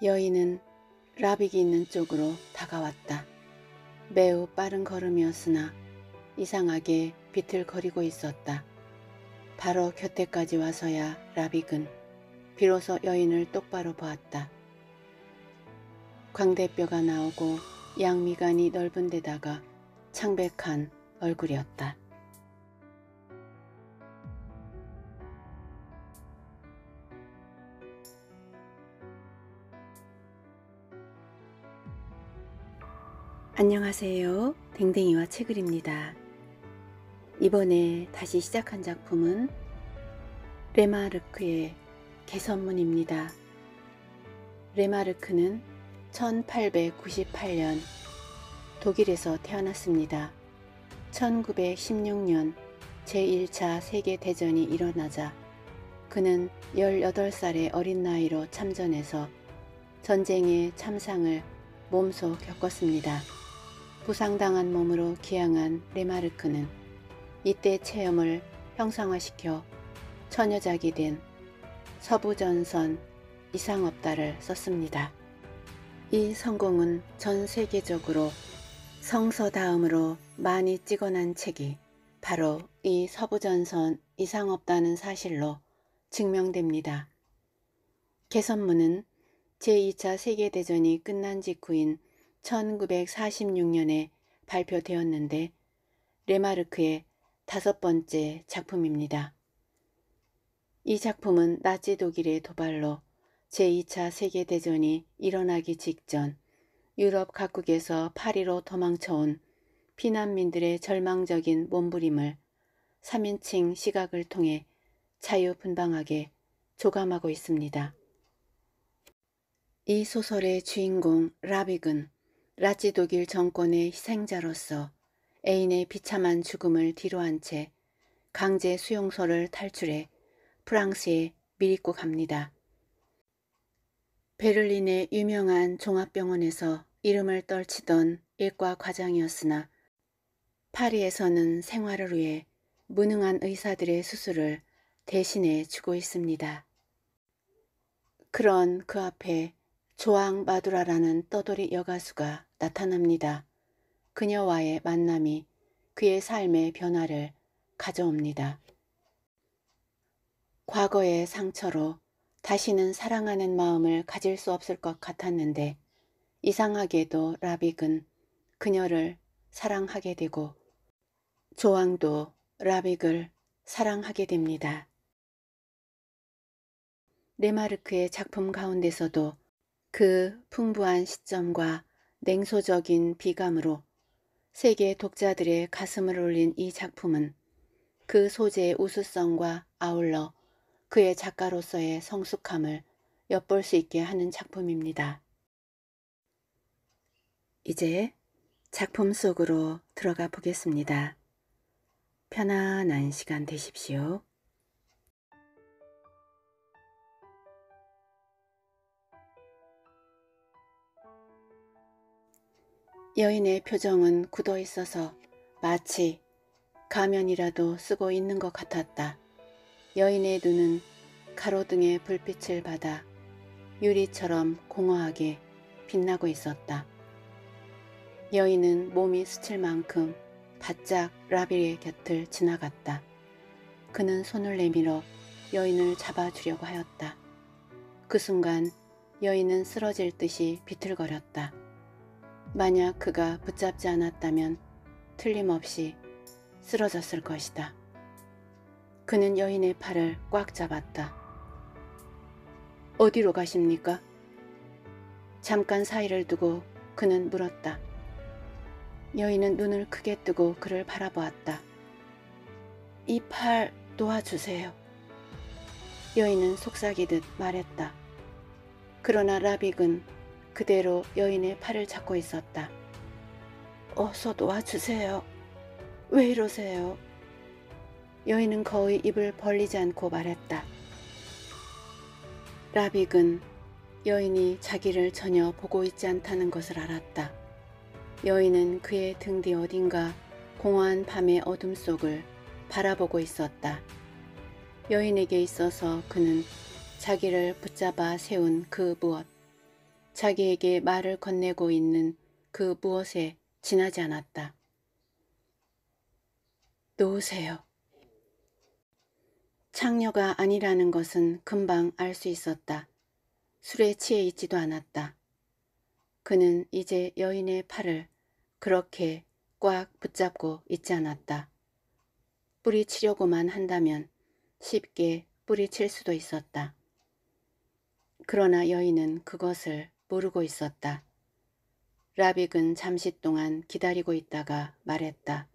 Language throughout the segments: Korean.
여인은 라빅이 있는 쪽으로 다가왔다. 매우 빠른 걸음이었으나 이상하게 비틀거리고 있었다. 바로 곁에까지 와서야 라빅은 비로소 여인을 똑바로 보았다. 광대뼈가 나오고 양미간이 넓은 데다가 창백한 얼굴이었다. 안녕하세요. 댕댕이와 채글입니다. 이번에 다시 시작한 작품은 레마르크의 개선문입니다. 레마르크는 1898년 독일에서 태어났습니다. 1916년 제1차 세계대전이 일어나자 그는 18살의 어린 나이로 참전해서 전쟁의 참상을 몸소 겪었습니다. 부상당한 몸으로 기항한 레마르크는 이때 체험을 형상화시켜 처녀작이 된 서부전선 이상업다를 썼습니다. 이 성공은 전 세계적으로 성서 다음으로 많이 찍어난 책이 바로 이 서부전선 이상업다는 사실로 증명됩니다. 개선문은 제2차 세계대전이 끝난 직후인 1946년에 발표되었는데 레마르크의 다섯 번째 작품입니다. 이 작품은 나치 독일의 도발로 제2차 세계대전이 일어나기 직전 유럽 각국에서 파리로 도망쳐온 피난민들의 절망적인 몸부림을 3인칭 시각을 통해 자유분방하게 조감하고 있습니다. 이 소설의 주인공 라빅은 라지 독일 정권의 희생자로서 애인의 비참한 죽음을 뒤로한 채 강제 수용소를 탈출해 프랑스에 밀고 갑니다. 베를린의 유명한 종합병원에서 이름을 떨치던 일과 과장이었으나 파리에서는 생활을 위해 무능한 의사들의 수술을 대신해 주고 있습니다. 그런 그 앞에 조앙 마두라라는 떠돌이 여가수가 나타납니다. 그녀와의 만남이 그의 삶의 변화를 가져옵니다. 과거의 상처로 다시는 사랑하는 마음을 가질 수 없을 것 같았는데 이상하게도 라빅은 그녀를 사랑하게 되고 조왕도 라빅을 사랑하게 됩니다. 네마르크의 작품 가운데서도 그 풍부한 시점과 냉소적인 비감으로 세계 독자들의 가슴을 울린 이 작품은 그 소재의 우수성과 아울러 그의 작가로서의 성숙함을 엿볼 수 있게 하는 작품입니다. 이제 작품 속으로 들어가 보겠습니다. 편안한 시간 되십시오. 여인의 표정은 굳어 있어서 마치 가면이라도 쓰고 있는 것 같았다. 여인의 눈은 가로등의 불빛을 받아 유리처럼 공허하게 빛나고 있었다. 여인은 몸이 스칠 만큼 바짝 라빌의 곁을 지나갔다. 그는 손을 내밀어 여인을 잡아주려고 하였다. 그 순간 여인은 쓰러질 듯이 비틀거렸다. 만약 그가 붙잡지 않았다면 틀림없이 쓰러졌을 것이다. 그는 여인의 팔을 꽉 잡았다. 어디로 가십니까? 잠깐 사이를 두고 그는 물었다. 여인은 눈을 크게 뜨고 그를 바라보았다. 이팔 놓아주세요. 여인은 속삭이듯 말했다. 그러나 라빅은 그대로 여인의 팔을 잡고 있었다. 어서 놓아주세요. 왜 이러세요? 여인은 거의 입을 벌리지 않고 말했다. 라빅은 여인이 자기를 전혀 보고 있지 않다는 것을 알았다. 여인은 그의 등 뒤 어딘가 공허한 밤의 어둠 속을 바라보고 있었다. 여인에게 있어서 그는 자기를 붙잡아 세운 그 무엇, 자기에게 말을 건네고 있는 그 무엇에 지나지 않았다. 놓으세요. 창녀가 아니라는 것은 금방 알 수 있었다. 술에 취해 있지도 않았다. 그는 이제 여인의 팔을 그렇게 꽉 붙잡고 있지 않았다. 뿌리치려고만 한다면 쉽게 뿌리칠 수도 있었다. 그러나 여인은 그것을 모르고 있었다. 라빅은 잠시 동안 기다리고 있다가 말했다.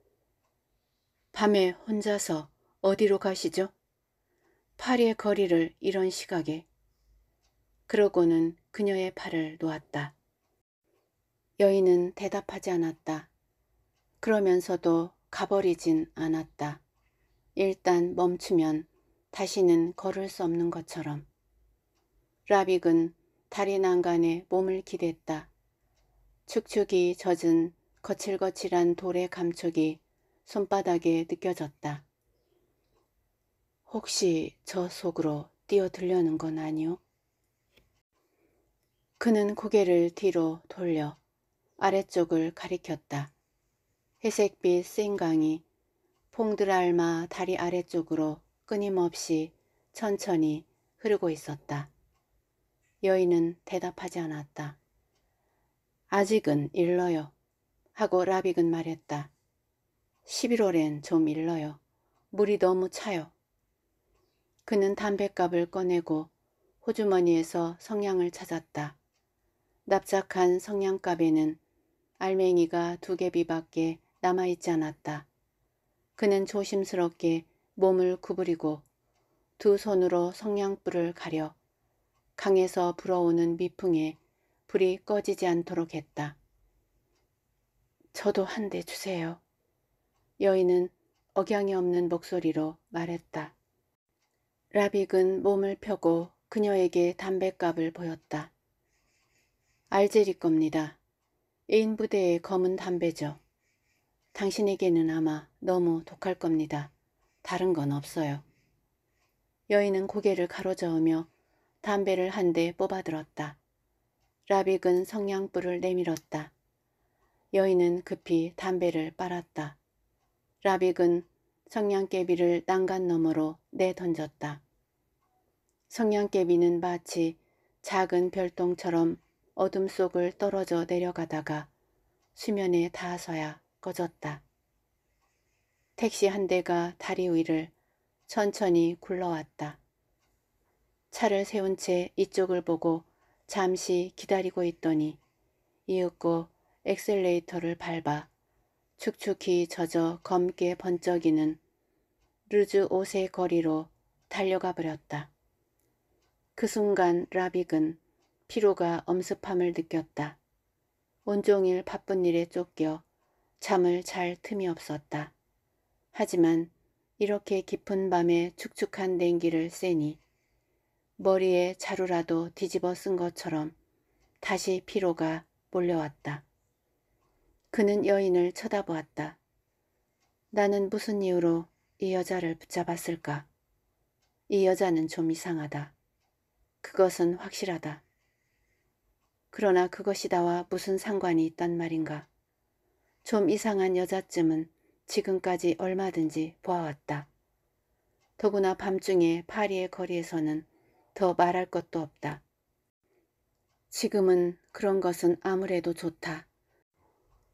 밤에 혼자서 어디로 가시죠? 파리의 거리를 이런 시각에. 그러고는 그녀의 팔을 놓았다. 여인은 대답하지 않았다. 그러면서도 가버리진 않았다. 일단 멈추면 다시는 걸을 수 없는 것처럼. 라빅은 다리 난간에 몸을 기댔다. 축축이 젖은 거칠거칠한 돌의 감촉이 손바닥에 느껴졌다. 혹시 저 속으로 뛰어들려는 건 아니오? 그는 고개를 뒤로 돌려 아래쪽을 가리켰다. 회색빛 생강이 퐁드랄마 다리 아래쪽으로 끊임없이 천천히 흐르고 있었다. 여인은 대답하지 않았다. 아직은 일러요. 하고 라빅은 말했다. 11월엔 좀 일러요. 물이 너무 차요. 그는 담뱃갑을 꺼내고 호주머니에서 성냥을 찾았다. 납작한 성냥갑에는 알맹이가 두 개비밖에 남아있지 않았다. 그는 조심스럽게 몸을 구부리고 두 손으로 성냥불을 가려 강에서 불어오는 미풍에 불이 꺼지지 않도록 했다. 저도 한 대 주세요. 여인은 억양이 없는 목소리로 말했다. 라빅은 몸을 펴고 그녀에게 담뱃갑을 보였다. 알제리 겁니다. 애인 부대의 검은 담배죠. 당신에게는 아마 너무 독할 겁니다. 다른 건 없어요. 여인은 고개를 가로저으며 담배를 한 대 뽑아들었다. 라빅은 성냥불을 내밀었다. 여인은 급히 담배를 빨았다. 라빅은 성냥개비를 난간 너머로 내던졌다. 성냥개비는 마치 작은 별똥처럼 어둠 속을 떨어져 내려가다가 수면에 닿아서야 꺼졌다. 택시 한 대가 다리 위를 천천히 굴러왔다. 차를 세운 채 이쪽을 보고 잠시 기다리고 있더니 이윽고 엑셀레이터를 밟아 축축히 젖어 검게 번쩍이는 루즈 옷의 거리로 달려가 버렸다. 그 순간 라빅은 피로가 엄습함을 느꼈다. 온종일 바쁜 일에 쫓겨 잠을 잘 틈이 없었다. 하지만 이렇게 깊은 밤에 축축한 냉기를 쐬니 머리에 자루라도 뒤집어 쓴 것처럼 다시 피로가 몰려왔다. 그는 여인을 쳐다보았다. 나는 무슨 이유로 이 여자를 붙잡았을까? 이 여자는 좀 이상하다. 그것은 확실하다. 그러나 그것이 다와 무슨 상관이 있단 말인가. 좀 이상한 여자쯤은 지금까지 얼마든지 보아왔다. 더구나 밤중에 파리의 거리에서는 더 말할 것도 없다. 지금은 그런 것은 아무래도 좋다.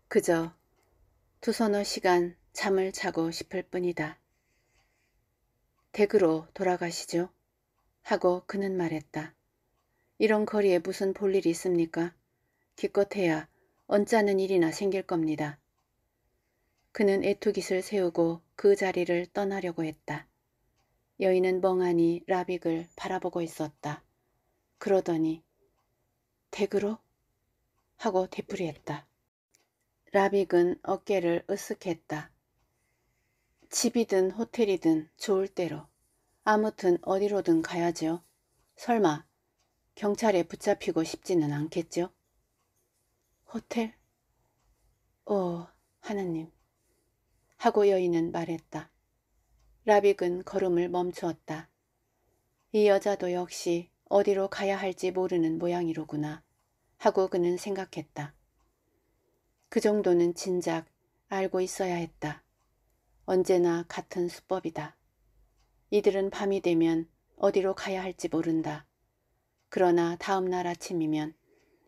그저 두서너 시간 잠을 자고 싶을 뿐이다. 댁으로 돌아가시죠. 하고 그는 말했다. 이런 거리에 무슨 볼 일이 있습니까? 기껏해야 언짢은 일이나 생길 겁니다. 그는 애투깃을 세우고 그 자리를 떠나려고 했다. 여인은 멍하니 라빅을 바라보고 있었다. 그러더니 대그로 하고 되풀이했다. 라빅은 어깨를 으쓱했다. 집이든 호텔이든 좋을 대로 아무튼 어디로든 가야죠 설마 경찰에 붙잡히고 싶지는 않겠죠? 호텔? 오, 어, 하느님. 하고 여인은 말했다. 라빅은 걸음을 멈추었다. 이 여자도 역시 어디로 가야 할지 모르는 모양이로구나 하고 그는 생각했다. 그 정도는 진작 알고 있어야 했다. 언제나 같은 수법이다. 이들은 밤이 되면 어디로 가야 할지 모른다. 그러나 다음날 아침이면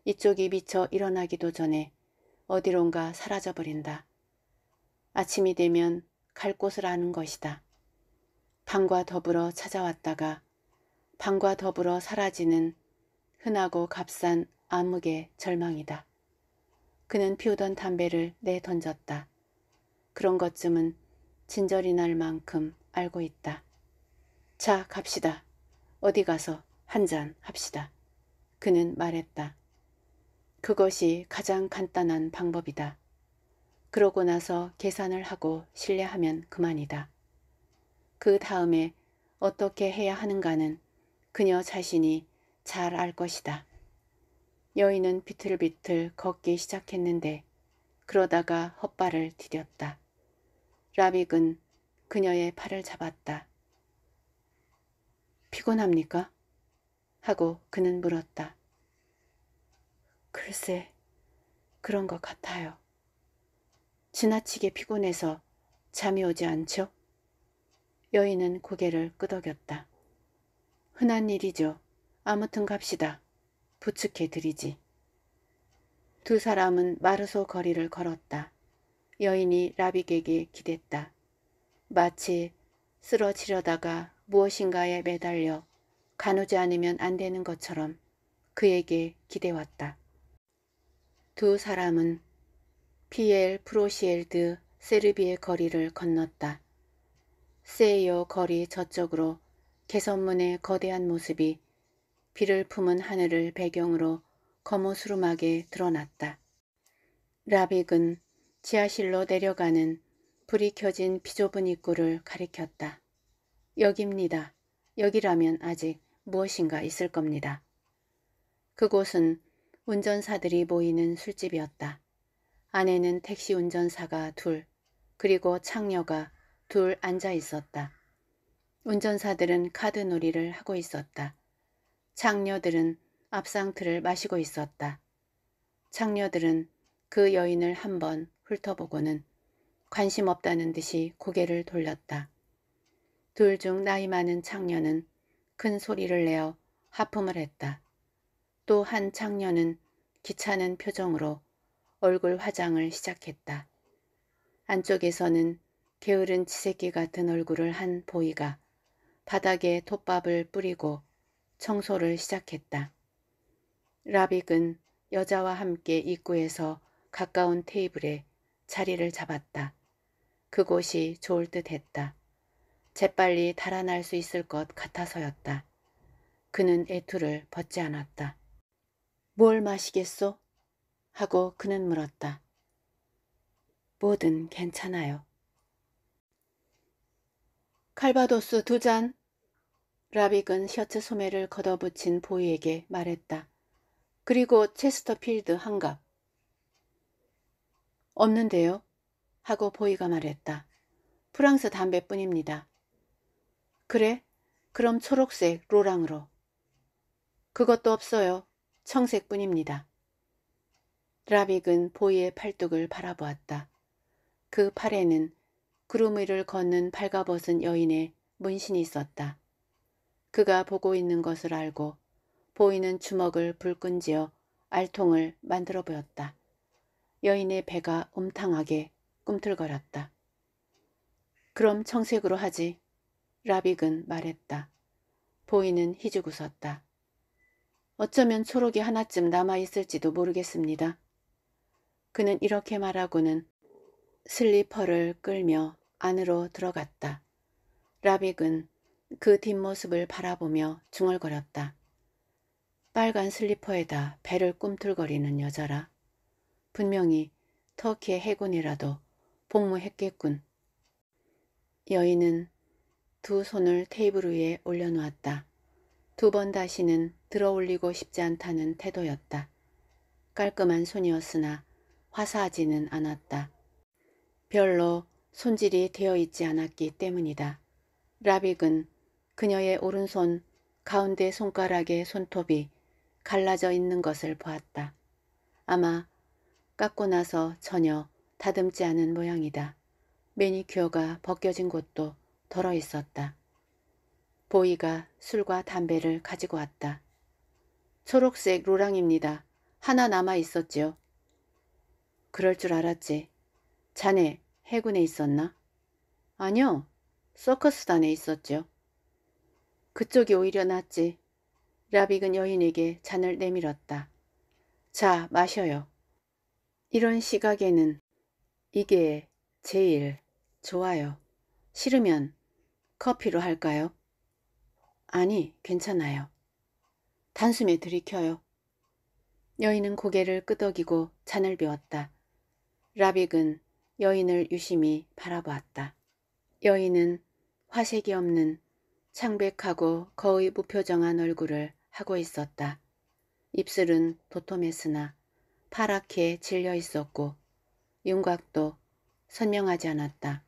이쪽이 미쳐 일어나기도 전에 어디론가 사라져버린다. 아침이 되면 갈 곳을 아는 것이다. 방과 더불어 찾아왔다가 방과 더불어 사라지는 흔하고 값싼 암흑의 절망이다. 그는 피우던 담배를 내던졌다. 그런 것쯤은 진절이 날 만큼 알고 있다. 자, 갑시다. 어디 가서 한잔 합시다. 그는 말했다. 그것이 가장 간단한 방법이다. 그러고 나서 계산을 하고 신뢰하면 그만이다. 그 다음에 어떻게 해야 하는가는 그녀 자신이 잘 알 것이다. 여인은 비틀비틀 걷기 시작했는데 그러다가 헛발을 디뎠다. 라빅은 그녀의 팔을 잡았다. 피곤합니까? 하고 그는 물었다. 글쎄, 그런 것 같아요. 지나치게 피곤해서 잠이 오지 않죠? 여인은 고개를 끄덕였다. 흔한 일이죠. 아무튼 갑시다. 부축해 드리지. 두 사람은 마르소 거리를 걸었다. 여인이 라빅에게 기댔다. 마치 쓰러지려다가 무엇인가에 매달려 가누지 않으면 안 되는 것처럼 그에게 기대왔다. 두 사람은 피엘 프로시엘드 세르비의 거리를 건넜다. 세이어 거리 저쪽으로 개선문의 거대한 모습이 비를 품은 하늘을 배경으로 거무스름하게 드러났다. 라빅은 지하실로 내려가는 불이 켜진 비좁은 입구를 가리켰다. 여기입니다. 여기라면 아직 무엇인가 있을 겁니다. 그곳은 운전사들이 모이는 술집이었다. 안에는 택시 운전사가 둘, 그리고 창녀가 둘 앉아 있었다. 운전사들은 카드놀이를 하고 있었다. 창녀들은 앞상트를 마시고 있었다. 창녀들은 그 여인을 한번 훑어보고는 관심 없다는 듯이 고개를 돌렸다. 둘 중 나이 많은 창녀는 큰 소리를 내어 하품을 했다. 또 한 창녀는 귀찮은 표정으로 얼굴 화장을 시작했다. 안쪽에서는 게으른 치새끼 같은 얼굴을 한 보이가 바닥에 톱밥을 뿌리고 청소를 시작했다. 라빅은 여자와 함께 입구에서 가까운 테이블에 자리를 잡았다. 그곳이 좋을 듯 했다. 재빨리 달아날 수 있을 것 같아서였다. 그는 애투를 벗지 않았다. 뭘 마시겠소? 하고 그는 물었다. 뭐든 괜찮아요. 칼바도스 두 잔. 라빅은 셔츠 소매를 걷어붙인 보이에게 말했다. 그리고 체스터필드 한 갑. 없는데요. 하고 보이가 말했다. 프랑스 담배뿐입니다. 그래? 그럼 초록색 로랑으로. 그것도 없어요. 청색뿐입니다. 라빅은 보이의 팔뚝을 바라보았다. 그 팔에는 구름 위를 걷는 팔가벗은 여인의 문신이 있었다. 그가 보고 있는 것을 알고 보이는 주먹을 불끈지어 알통을 만들어 보였다. 여인의 배가 음탕하게 꿈틀거렸다. 그럼 청색으로 하지. 라빅은 말했다. 보이는 희죽 웃었다. 어쩌면 초록이 하나쯤 남아있을지도 모르겠습니다. 그는 이렇게 말하고는 슬리퍼를 끌며 안으로 들어갔다. 라빅은 그 뒷모습을 바라보며 중얼거렸다. 빨간 슬리퍼에다 배를 꿈틀거리는 여자라. 분명히 터키의 해군이라도 복무했겠군. 여인은 두 손을 테이블 위에 올려놓았다. 두 번 다시는 들어올리고 싶지 않다는 태도였다. 깔끔한 손이었으나 화사하지는 않았다. 별로 손질이 되어 있지 않았기 때문이다. 라빅은 그녀의 오른손 가운데 손가락의 손톱이 갈라져 있는 것을 보았다. 아마 깎고 나서 전혀 다듬지 않은 모양이다. 매니큐어가 벗겨진 곳도 덜어 있었다. 보이가 술과 담배를 가지고 왔다. 초록색 로랑입니다. 하나 남아 있었지요. 그럴 줄 알았지. 자네, 해군에 있었나? 아니요. 서커스단에 있었죠. 그쪽이 오히려 낫지. 라빅은 여인에게 잔을 내밀었다. 자, 마셔요. 이런 시각에는 이게 제일 좋아요. 싫으면 커피로 할까요? 아니, 괜찮아요. 단숨에 들이켜요. 여인은 고개를 끄덕이고 잔을 비웠다. 라빅은 여인을 유심히 바라보았다. 여인은 화색이 없는 창백하고 거의 무표정한 얼굴을 하고 있었다. 입술은 도톰했으나 파랗게 질려 있었고 윤곽도 선명하지 않았다.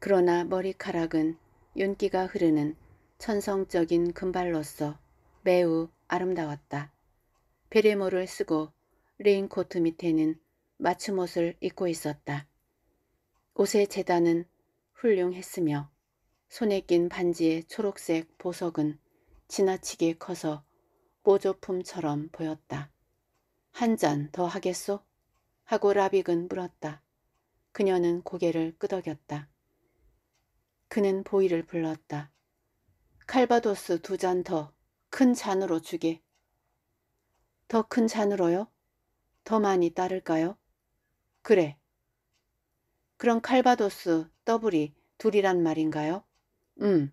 그러나 머리카락은 윤기가 흐르는 천성적인 금발로서 매우 아름다웠다. 베레모를 쓰고 레인코트 밑에는 맞춤옷을 입고 있었다. 옷의 재단은 훌륭했으며 손에 낀 반지의 초록색 보석은 지나치게 커서 모조품처럼 보였다. 한 잔 더 하겠소? 하고 라빅은 물었다. 그녀는 고개를 끄덕였다. 그는 보이를 불렀다. 칼바도스 두 잔 더 큰 잔으로 주게. 더 큰 잔으로요? 더 많이 따를까요? 그래. 그럼 칼바도스, 더블이 둘이란 말인가요? 음.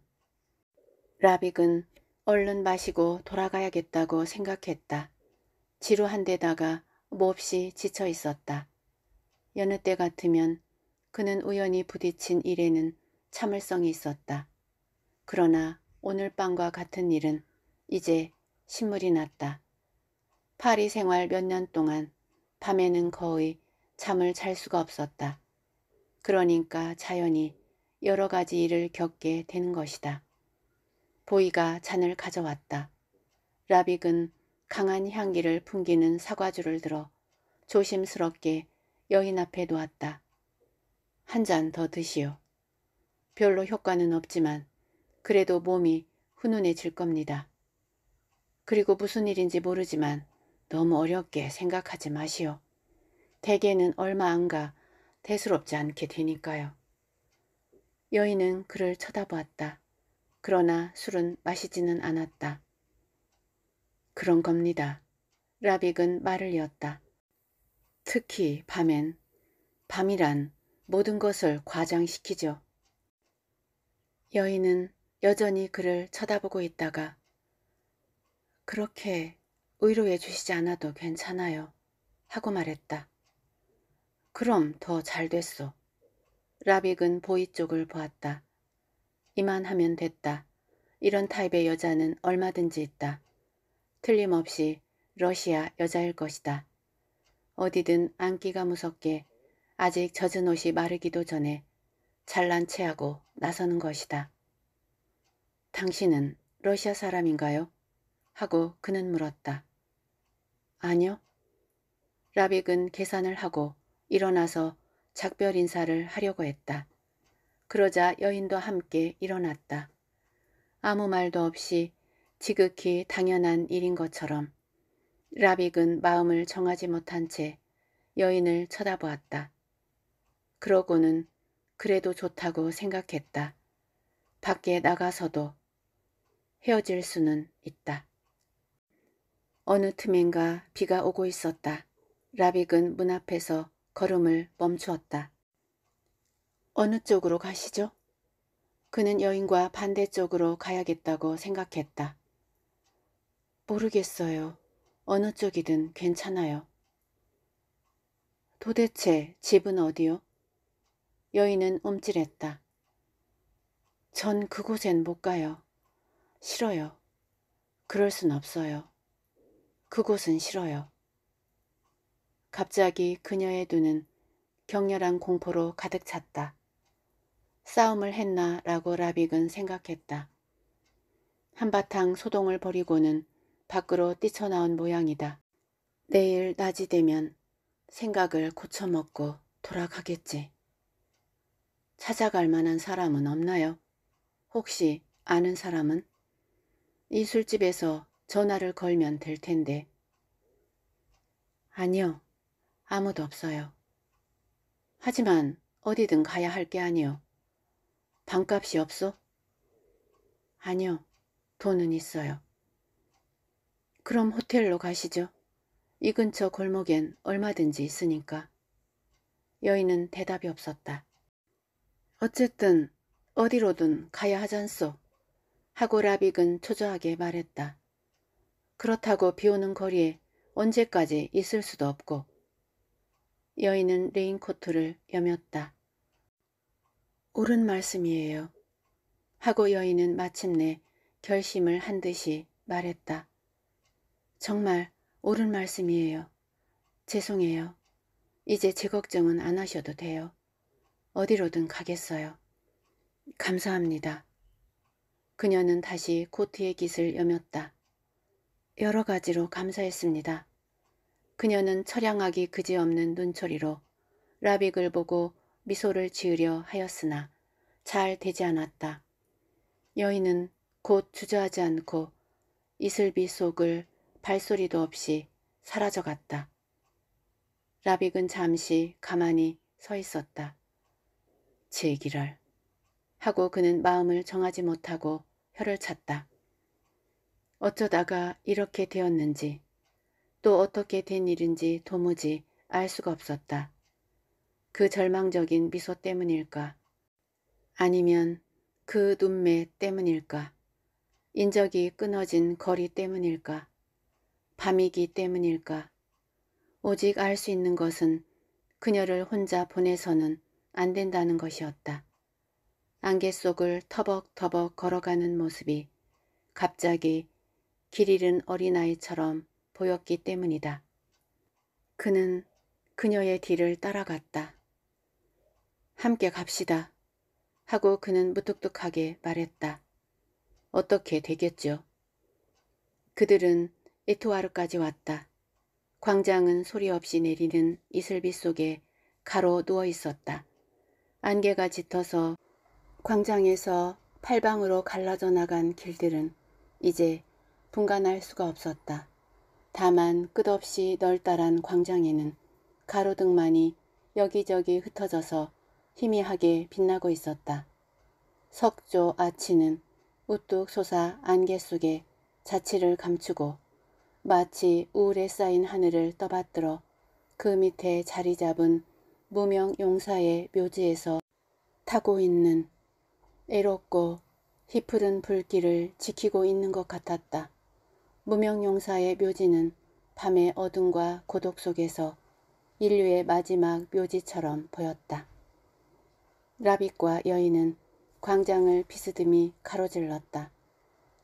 라빅은 얼른 마시고 돌아가야겠다고 생각했다. 지루한 데다가 몹시 지쳐 있었다. 여느 때 같으면 그는 우연히 부딪힌 일에는 참을성이 있었다. 그러나 오늘 밤과 같은 일은 이제 신물이 났다. 파리 생활 몇 년 동안 밤에는 거의 잠을 잘 수가 없었다. 그러니까 자연히 여러 가지 일을 겪게 되는 것이다. 보이가 잔을 가져왔다. 라빅은 강한 향기를 풍기는 사과주를 들어 조심스럽게 여인 앞에 놓았다. 한 잔 더 드시오. 별로 효과는 없지만 그래도 몸이 훈훈해질 겁니다. 그리고 무슨 일인지 모르지만 너무 어렵게 생각하지 마시오. 대개는 얼마 안 가 대수롭지 않게 되니까요. 여인은 그를 쳐다보았다. 그러나 술은 마시지는 않았다. 그런 겁니다. 라빅은 말을 이었다. 특히 밤엔 밤이란 모든 것을 과장시키죠. 여인은 여전히 그를 쳐다보고 있다가 그렇게 의로해 주시지 않아도 괜찮아요. 하고 말했다. 그럼 더 잘 됐어. 라빅은 보이 쪽을 보았다. 이만 하면 됐다. 이런 타입의 여자는 얼마든지 있다. 틀림없이 러시아 여자일 것이다. 어디든 앉기가 무섭게 아직 젖은 옷이 마르기도 전에 잘난 체하고 나서는 것이다. 당신은 러시아 사람인가요? 하고 그는 물었다. 아니요. 라빅은 계산을 하고 일어나서 작별 인사를 하려고 했다. 그러자 여인도 함께 일어났다. 아무 말도 없이 지극히 당연한 일인 것처럼 라빅은 마음을 정하지 못한 채 여인을 쳐다보았다. 그러고는 그래도 좋다고 생각했다. 밖에 나가서도 헤어질 수는 있다. 어느 틈엔가 비가 오고 있었다. 라빅은 문 앞에서 걸음을 멈추었다. 어느 쪽으로 가시죠? 그는 여인과 반대쪽으로 가야겠다고 생각했다. 모르겠어요. 어느 쪽이든 괜찮아요. 도대체 집은 어디요? 여인은 움찔했다. 전 그곳엔 못 가요. 싫어요. 그럴 순 없어요. 그곳은 싫어요. 갑자기 그녀의 눈은 격렬한 공포로 가득 찼다. 싸움을 했나 라고 라빅은 생각했다. 한바탕 소동을 벌이고는 밖으로 뛰쳐나온 모양이다. 내일 낮이 되면 생각을 고쳐먹고 돌아가겠지. 찾아갈 만한 사람은 없나요? 혹시 아는 사람은? 이 술집에서 전화를 걸면 될 텐데. 아니요. 아무도 없어요. 하지만 어디든 가야 할 게 아니요. 방값이 없어 아니요. 돈은 있어요. 그럼 호텔로 가시죠. 이 근처 골목엔 얼마든지 있으니까. 여인은 대답이 없었다. 어쨌든 어디로든 가야 하잖소. 하고 라빅은 초조하게 말했다. 그렇다고 비오는 거리에 언제까지 있을 수도 없고 여인은 레인코트를 여몄다. 옳은 말씀이에요. 하고 여인은 마침내 결심을 한 듯이 말했다. 정말 옳은 말씀이에요. 죄송해요. 이제 제 걱정은 안 하셔도 돼요. 어디로든 가겠어요. 감사합니다. 그녀는 다시 코트의 깃을 여몄다. 여러 가지로 감사했습니다. 그녀는 처량하기 그지없는 눈초리로 라빅을 보고 미소를 지으려 하였으나 잘 되지 않았다. 여인은 곧 주저하지 않고 이슬비 속을 발소리도 없이 사라져갔다. 라빅은 잠시 가만히 서 있었다. 제기랄 하고 그는 마음을 정하지 못하고 혀를 찼다. 어쩌다가 이렇게 되었는지 또 어떻게 된 일인지 도무지 알 수가 없었다. 그 절망적인 미소 때문일까? 아니면 그 눈매 때문일까? 인적이 끊어진 거리 때문일까? 밤이기 때문일까? 오직 알 수 있는 것은 그녀를 혼자 보내서는 안 된다는 것이었다. 안개 속을 터벅터벅 걸어가는 모습이 갑자기 길 잃은 어린아이처럼 보였기 때문이다. 그는 그녀의 뒤를 따라갔다. 함께 갑시다. 하고 그는 무뚝뚝하게 말했다. 어떻게 되겠죠? 그들은 에투아르까지 왔다. 광장은 소리 없이 내리는 이슬비 속에 가로 누워 있었다. 안개가 짙어서 광장에서 팔방으로 갈라져 나간 길들은 이제 분간할 수가 없었다. 다만 끝없이 널따란 광장에는 가로등만이 여기저기 흩어져서 희미하게 빛나고 있었다. 석조 아치는 우뚝 솟아 안개 속에 자취를 감추고 마치 우울에 쌓인 하늘을 떠받들어 그 밑에 자리 잡은 무명 용사의 묘지에서 타고 있는 애롭고 휘푸른 불길을 지키고 있는 것 같았다. 무명용사의 묘지는 밤의 어둠과 고독 속에서 인류의 마지막 묘지처럼 보였다. 라빅과 여인은 광장을 비스듬히 가로질렀다.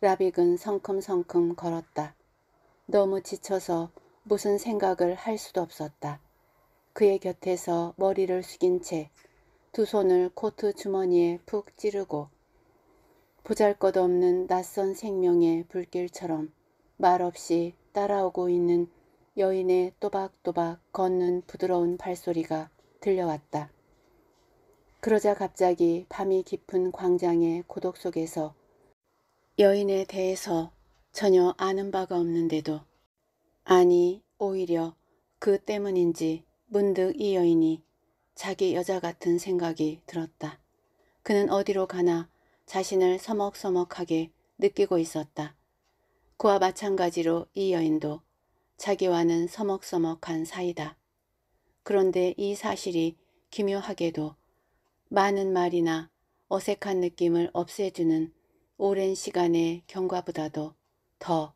라빅은 성큼성큼 걸었다. 너무 지쳐서 무슨 생각을 할 수도 없었다. 그의 곁에서 머리를 숙인 채 두 손을 코트 주머니에 푹 찌르고 보잘것없는 낯선 생명의 불길처럼 말없이 따라오고 있는 여인의 또박또박 걷는 부드러운 발소리가 들려왔다. 그러자 갑자기 밤이 깊은 광장의 고독 속에서 여인에 대해서 전혀 아는 바가 없는데도 아니 오히려 그 때문인지 문득 이 여인이 자기 여자 같은 생각이 들었다. 그는 어디로 가나 자신을 서먹서먹하게 느끼고 있었다. 그와 마찬가지로 이 여인도 자기와는 서먹서먹한 사이다. 그런데 이 사실이 기묘하게도 많은 말이나 어색한 느낌을 없애주는 오랜 시간의 경과보다도 더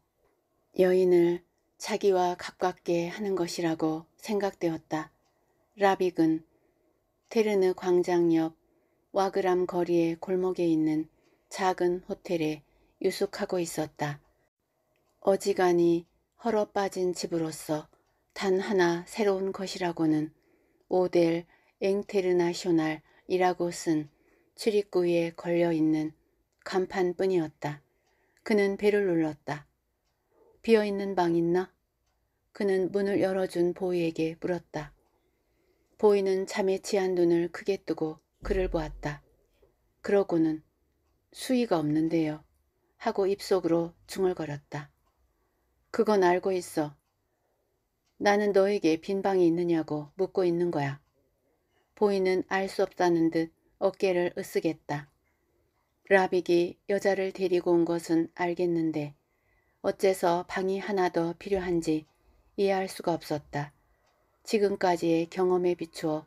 여인을 자기와 가깝게 하는 것이라고 생각되었다. 라빅은 테르느 광장 옆 와그람 거리의 골목에 있는 작은 호텔에 유숙하고 있었다. 어지간히 헐어 빠진 집으로서 단 하나 새로운 것이라고는 오델 앵테르나쇼날이라고 쓴 출입구에 걸려있는 간판뿐이었다. 그는 배를 눌렀다. 비어있는 방 있나? 그는 문을 열어준 보이에게 물었다. 보이는 잠에 취한 눈을 크게 뜨고 그를 보았다. 그러고는 수위가 없는데요. 하고 입속으로 중얼거렸다. 그건 알고 있어. 나는 너에게 빈 방이 있느냐고 묻고 있는 거야. 보이는 알 수 없다는 듯 어깨를 으쓱했다. 라빅이 여자를 데리고 온 것은 알겠는데 어째서 방이 하나 더 필요한지 이해할 수가 없었다. 지금까지의 경험에 비추어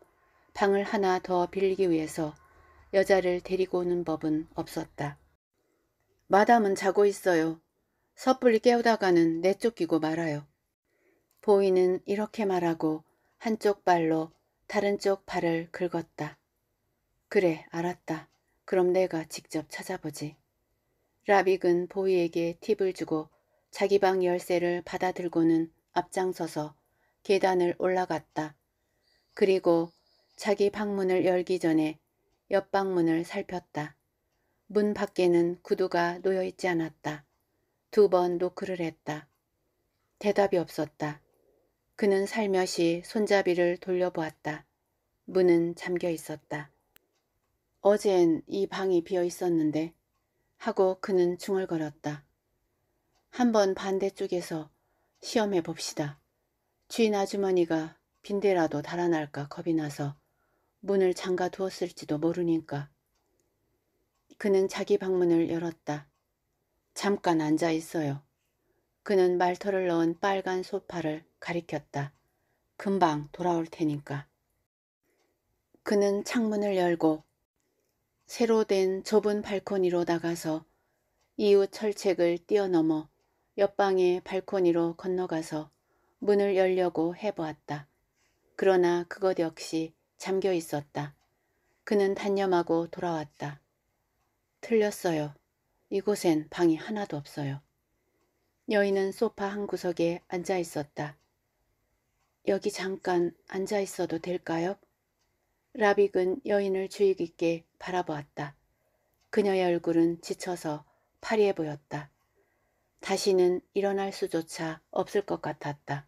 방을 하나 더 빌리기 위해서 여자를 데리고 오는 법은 없었다. 마담은 자고 있어요. 섣불리 깨우다가는 내쫓기고 말아요. 보이는 이렇게 말하고 한쪽 발로 다른 쪽 발을 긁었다. 그래 알았다. 그럼 내가 직접 찾아보지. 라빅은 보이에게 팁을 주고 자기 방 열쇠를 받아들고는 앞장서서 계단을 올라갔다. 그리고 자기 방문을 열기 전에 옆방문을 살폈다. 문 밖에는 구두가 놓여있지 않았다. 두번 노크를 했다. 대답이 없었다. 그는 살며시 손잡이를 돌려보았다. 문은 잠겨 있었다. 어젠 이 방이 비어 있었는데 하고 그는 중얼거렸다. 한 번 반대쪽에서 시험해 봅시다. 주인 아주머니가 빈대라도 달아날까 겁이 나서 문을 잠가 두었을지도 모르니까. 그는 자기 방문을 열었다. 잠깐 앉아 있어요. 그는 말털을 넣은 빨간 소파를 가리켰다. 금방 돌아올 테니까. 그는 창문을 열고 새로 된 좁은 발코니로 나가서 이웃 철책을 뛰어넘어 옆방의 발코니로 건너가서 문을 열려고 해보았다. 그러나 그것 역시 잠겨 있었다. 그는 단념하고 돌아왔다. 틀렸어요. 이곳엔 방이 하나도 없어요. 여인은 소파 한 구석에 앉아 있었다. 여기 잠깐 앉아 있어도 될까요? 라빅은 여인을 주의 깊게 바라보았다. 그녀의 얼굴은 지쳐서 파리해 보였다. 다시는 일어날 수조차 없을 것 같았다.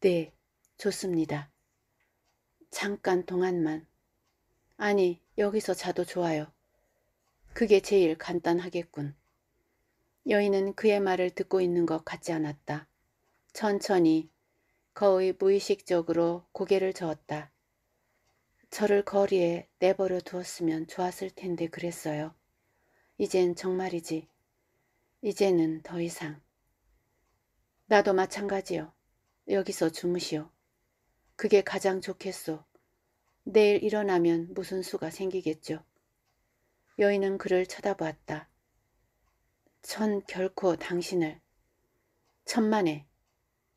네, 좋습니다. 잠깐 동안만. 아니, 여기서 자도 좋아요. 그게 제일 간단하겠군. 여인은 그의 말을 듣고 있는 것 같지 않았다. 천천히 거의 무의식적으로 고개를 저었다. 저를 거리에 내버려 두었으면 좋았을 텐데 그랬어요. 이젠 정말이지. 이제는 더 이상. 나도 마찬가지요. 여기서 주무시오. 그게 가장 좋겠소. 내일 일어나면 무슨 수가 생기겠죠. 여인은 그를 쳐다보았다. 전 결코 당신을 천만에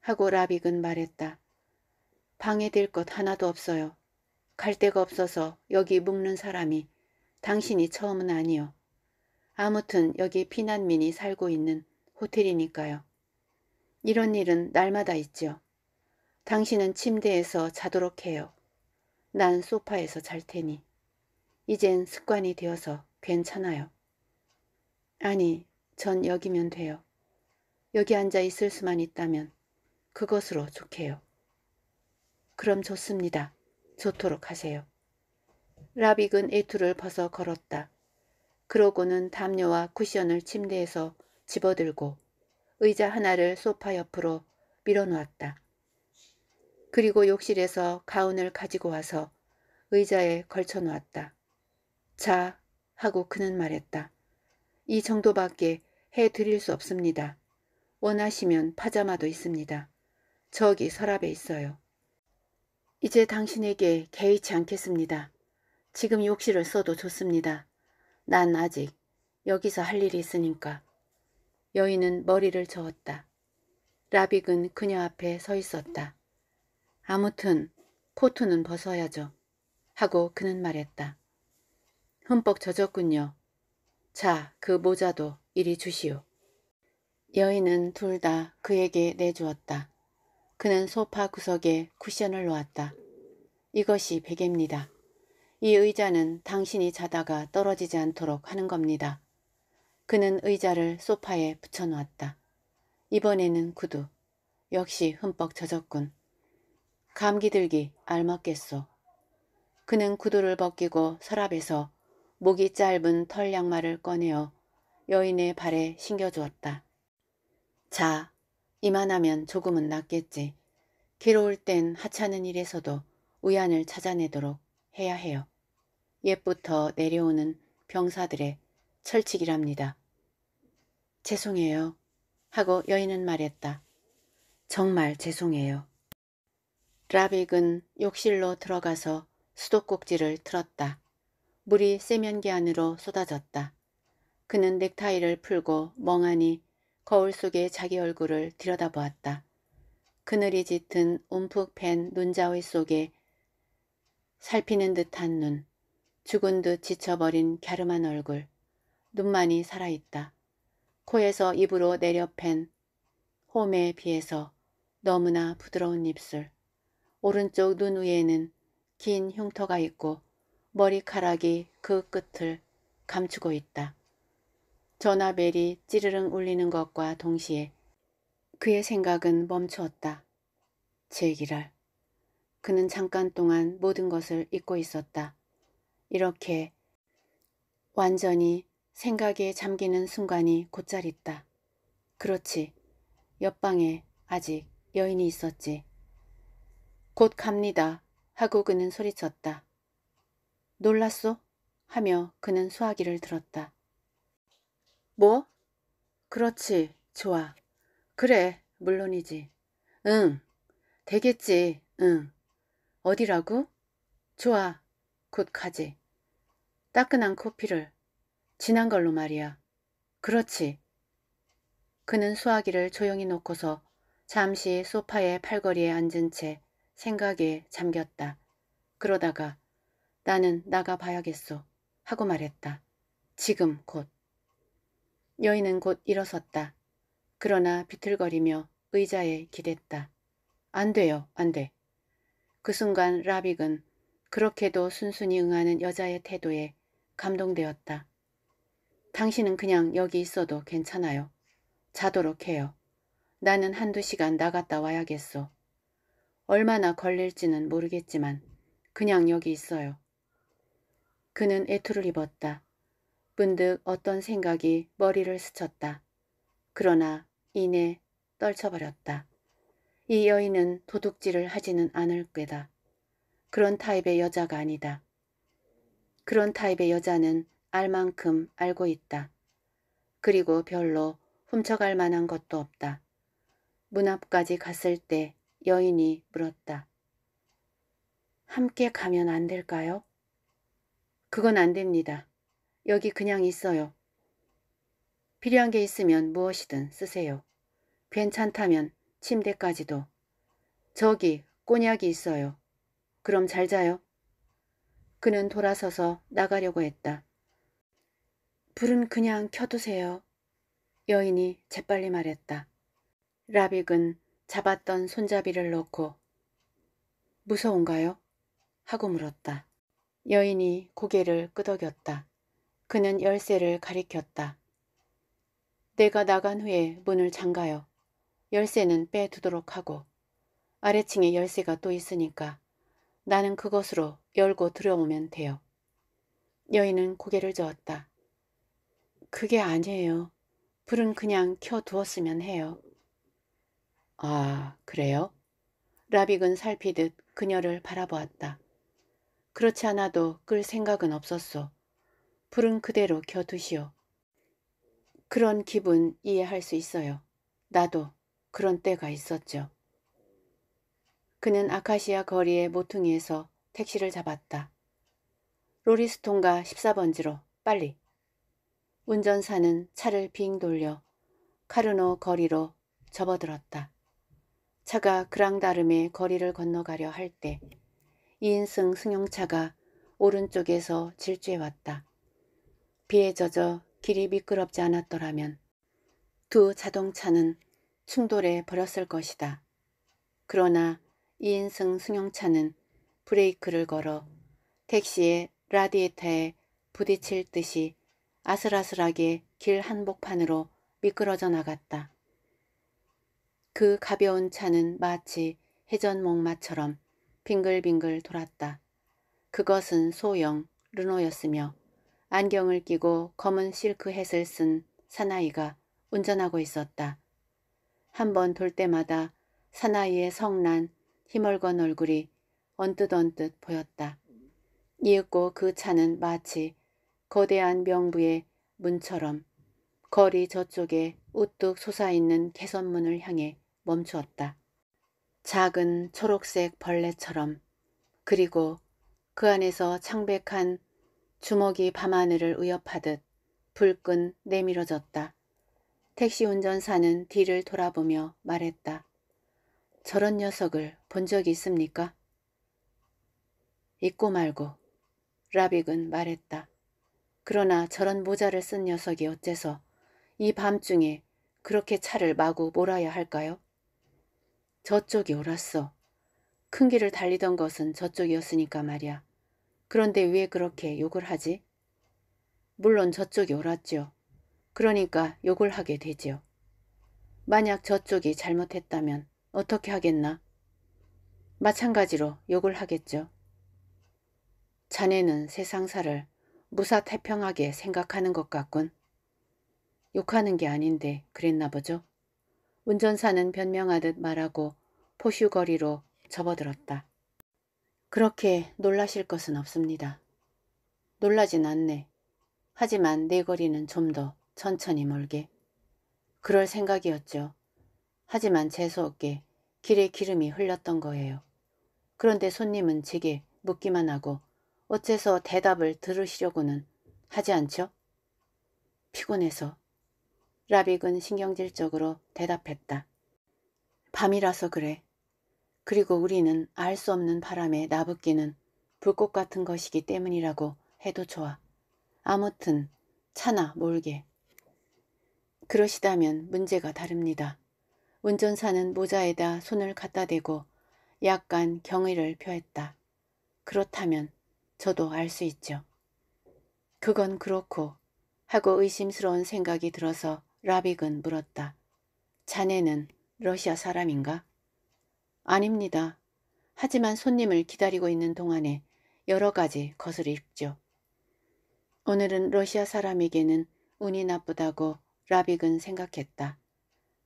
하고 라빅은 말했다. 방해될 것 하나도 없어요. 갈 데가 없어서 여기 묵는 사람이 당신이 처음은 아니요. 아무튼 여기 피난민이 살고 있는 호텔이니까요. 이런 일은 날마다 있죠 당신은 침대에서 자도록 해요. 난 소파에서 잘 테니. 이젠 습관이 되어서 괜찮아요. 아니, 전 여기면 돼요. 여기 앉아 있을 수만 있다면 그것으로 좋게요. 그럼 좋습니다. 좋도록 하세요. 라빅은 애투를 벗어 걸었다. 그러고는 담요와 쿠션을 침대에서 집어들고 의자 하나를 소파 옆으로 밀어놓았다. 그리고 욕실에서 가운을 가지고 와서 의자에 걸쳐놓았다. 자 하고 그는 말했다. 이 정도밖에 해드릴 수 없습니다. 원하시면 파자마도 있습니다. 저기 서랍에 있어요. 이제 당신에게 개의치 않겠습니다. 지금 욕실을 써도 좋습니다. 난 아직 여기서 할 일이 있으니까. 여인은 머리를 저었다. 라빅은 그녀 앞에 서 있었다. 아무튼 코트는 벗어야죠. 하고 그는 말했다. 흠뻑 젖었군요. 자, 그 모자도 이리 주시오. 여인은 둘 다 그에게 내주었다. 그는 소파 구석에 쿠션을 놓았다. 이것이 베개입니다. 이 의자는 당신이 자다가 떨어지지 않도록 하는 겁니다. 그는 의자를 소파에 붙여놓았다. 이번에는 구두. 역시 흠뻑 젖었군. 감기 들기 알맞겠소. 그는 구두를 벗기고 서랍에서 목이 짧은 털 양말을 꺼내어 여인의 발에 신겨주었다. 자, 이만하면 조금은 낫겠지. 괴로울 땐 하찮은 일에서도 우연을 찾아내도록 해야 해요. 옛부터 내려오는 병사들의 철칙이랍니다. 죄송해요. 하고 여인은 말했다. 정말 죄송해요. 라빅은 욕실로 들어가서 수도꼭지를 틀었다. 물이 세면기 안으로 쏟아졌다. 그는 넥타이를 풀고 멍하니 거울 속에 자기 얼굴을 들여다보았다. 그늘이 짙은 움푹 팬 눈자위 속에 살피는 듯한 눈, 죽은 듯 지쳐버린 갸름한 얼굴, 눈만이 살아있다. 코에서 입으로 내려 팬 홈에 비해서 너무나 부드러운 입술, 오른쪽 눈 위에는 긴 흉터가 있고 머리카락이 그 끝을 감추고 있다. 전화벨이 찌르릉 울리는 것과 동시에 그의 생각은 멈추었다. 제기랄. 그는 잠깐 동안 모든 것을 잊고 있었다. 이렇게 완전히 생각에 잠기는 순간이 곧잘 있다. 그렇지. 옆방에 아직 여인이 있었지. 곧 갑니다. 하고 그는 소리쳤다. 놀랐소? 하며 그는 수화기를 들었다. 뭐? 그렇지. 좋아. 그래. 물론이지. 응. 되겠지. 응. 어디라고? 좋아. 곧 가지. 따끈한 커피를. 지난 걸로 말이야. 그렇지. 그는 수화기를 조용히 놓고서 잠시 소파의 팔걸이에 앉은 채 생각에 잠겼다. 그러다가 나는 나가 봐야겠소. 하고 말했다. 지금 곧. 여인은 곧 일어섰다. 그러나 비틀거리며 의자에 기댔다. 안 돼요, 안 돼. 그 순간 라빅은 그렇게도 순순히 응하는 여자의 태도에 감동되었다. 당신은 그냥 여기 있어도 괜찮아요. 자도록 해요. 나는 한두 시간 나갔다 와야겠소. 얼마나 걸릴지는 모르겠지만 그냥 여기 있어요. 그는 애투를 입었다. 문득 어떤 생각이 머리를 스쳤다. 그러나 이내 떨쳐버렸다. 이 여인은 도둑질을 하지는 않을 꾀다 그런 타입의 여자가 아니다. 그런 타입의 여자는 알 만큼 알고 있다. 그리고 별로 훔쳐갈 만한 것도 없다. 문 앞까지 갔을 때 여인이 물었다. 함께 가면 안 될까요? 그건 안 됩니다. 여기 그냥 있어요. 필요한 게 있으면 무엇이든 쓰세요. 괜찮다면 침대까지도. 저기 꼬냑이 있어요. 그럼 잘 자요. 그는 돌아서서 나가려고 했다. 불은 그냥 켜두세요. 여인이 재빨리 말했다. 라빅은 잡았던 손잡이를 넣고 무서운가요? 하고 물었다. 여인이 고개를 끄덕였다. 그는 열쇠를 가리켰다. 내가 나간 후에 문을 잠가요. 열쇠는 빼두도록 하고 아래층에 열쇠가 또 있으니까 나는 그것으로 열고 들어오면 돼요. 여인은 고개를 저었다. 그게 아니에요. 불은 그냥 켜두었으면 해요. 아, 그래요? 라빅은 살피듯 그녀를 바라보았다. 그렇지 않아도 끌 생각은 없었소. 불은 그대로 켜두시오. 그런 기분 이해할 수 있어요. 나도 그런 때가 있었죠. 그는 아카시아 거리의 모퉁이에서 택시를 잡았다. 로리스톤과 14번지로 빨리. 운전사는 차를 빙 돌려 카르노 거리로 접어들었다. 차가 그랑다름의 거리를 건너가려 할때 2인승 승용차가 오른쪽에서 질주해왔다. 비에 젖어 길이 미끄럽지 않았더라면 두 자동차는 충돌해 버렸을 것이다. 그러나 2인승 승용차는 브레이크를 걸어 택시의 라디에타에 부딪힐 듯이 아슬아슬하게 길 한복판으로 미끄러져 나갔다. 그 가벼운 차는 마치 해전목마처럼 빙글빙글 돌았다. 그것은 소영, 르노였으며 안경을 끼고 검은 실크 햇을 쓴 사나이가 운전하고 있었다. 한 번 돌 때마다 사나이의 성난 희멀건 얼굴이 언뜻언뜻 보였다. 이윽고 그 차는 마치 거대한 명부의 문처럼 거리 저쪽에 우뚝 솟아있는 개선문을 향해 멈추었다. 작은 초록색 벌레처럼 그리고 그 안에서 창백한 주먹이 밤하늘을 위협하듯 불끈 내밀어졌다. 택시 운전사는 뒤를 돌아보며 말했다. 저런 녀석을 본 적이 있습니까? 있고 말고 라빅은 말했다. 그러나 저런 모자를 쓴 녀석이 어째서 이 밤중에 그렇게 차를 마구 몰아야 할까요? 저쪽이 옳았어. 큰 길을 달리던 것은 저쪽이었으니까 말이야. 그런데 왜 그렇게 욕을 하지? 물론 저쪽이 옳았죠. 그러니까 욕을 하게 되지요. 만약 저쪽이 잘못했다면 어떻게 하겠나? 마찬가지로 욕을 하겠죠. 자네는 세상사를 무사태평하게 생각하는 것 같군. 욕하는 게 아닌데 그랬나 보죠? 운전사는 변명하듯 말하고 포슈거리로 접어들었다. 그렇게 놀라실 것은 없습니다. 놀라진 않네. 하지만 내 네 거리는 좀 더 천천히 몰게 그럴 생각이었죠. 하지만 재수없게 길에 기름이 흘렸던 거예요. 그런데 손님은 제게 묻기만 하고 어째서 대답을 들으시려고는 하지 않죠? 피곤해서 라빅은 신경질적으로 대답했다. 밤이라서 그래. 그리고 우리는 알 수 없는 바람에 나붓기는 불꽃 같은 것이기 때문이라고 해도 좋아. 아무튼 차나 몰게. 그러시다면 문제가 다릅니다. 운전사는 모자에다 손을 갖다 대고 약간 경의를 표했다. 그렇다면 저도 알 수 있죠. 그건 그렇고 하고 의심스러운 생각이 들어서 라빅은 물었다. 자네는 러시아 사람인가? 아닙니다. 하지만 손님을 기다리고 있는 동안에 여러 가지 것을 읽죠. 오늘은 러시아 사람에게는 운이 나쁘다고 라빅은 생각했다.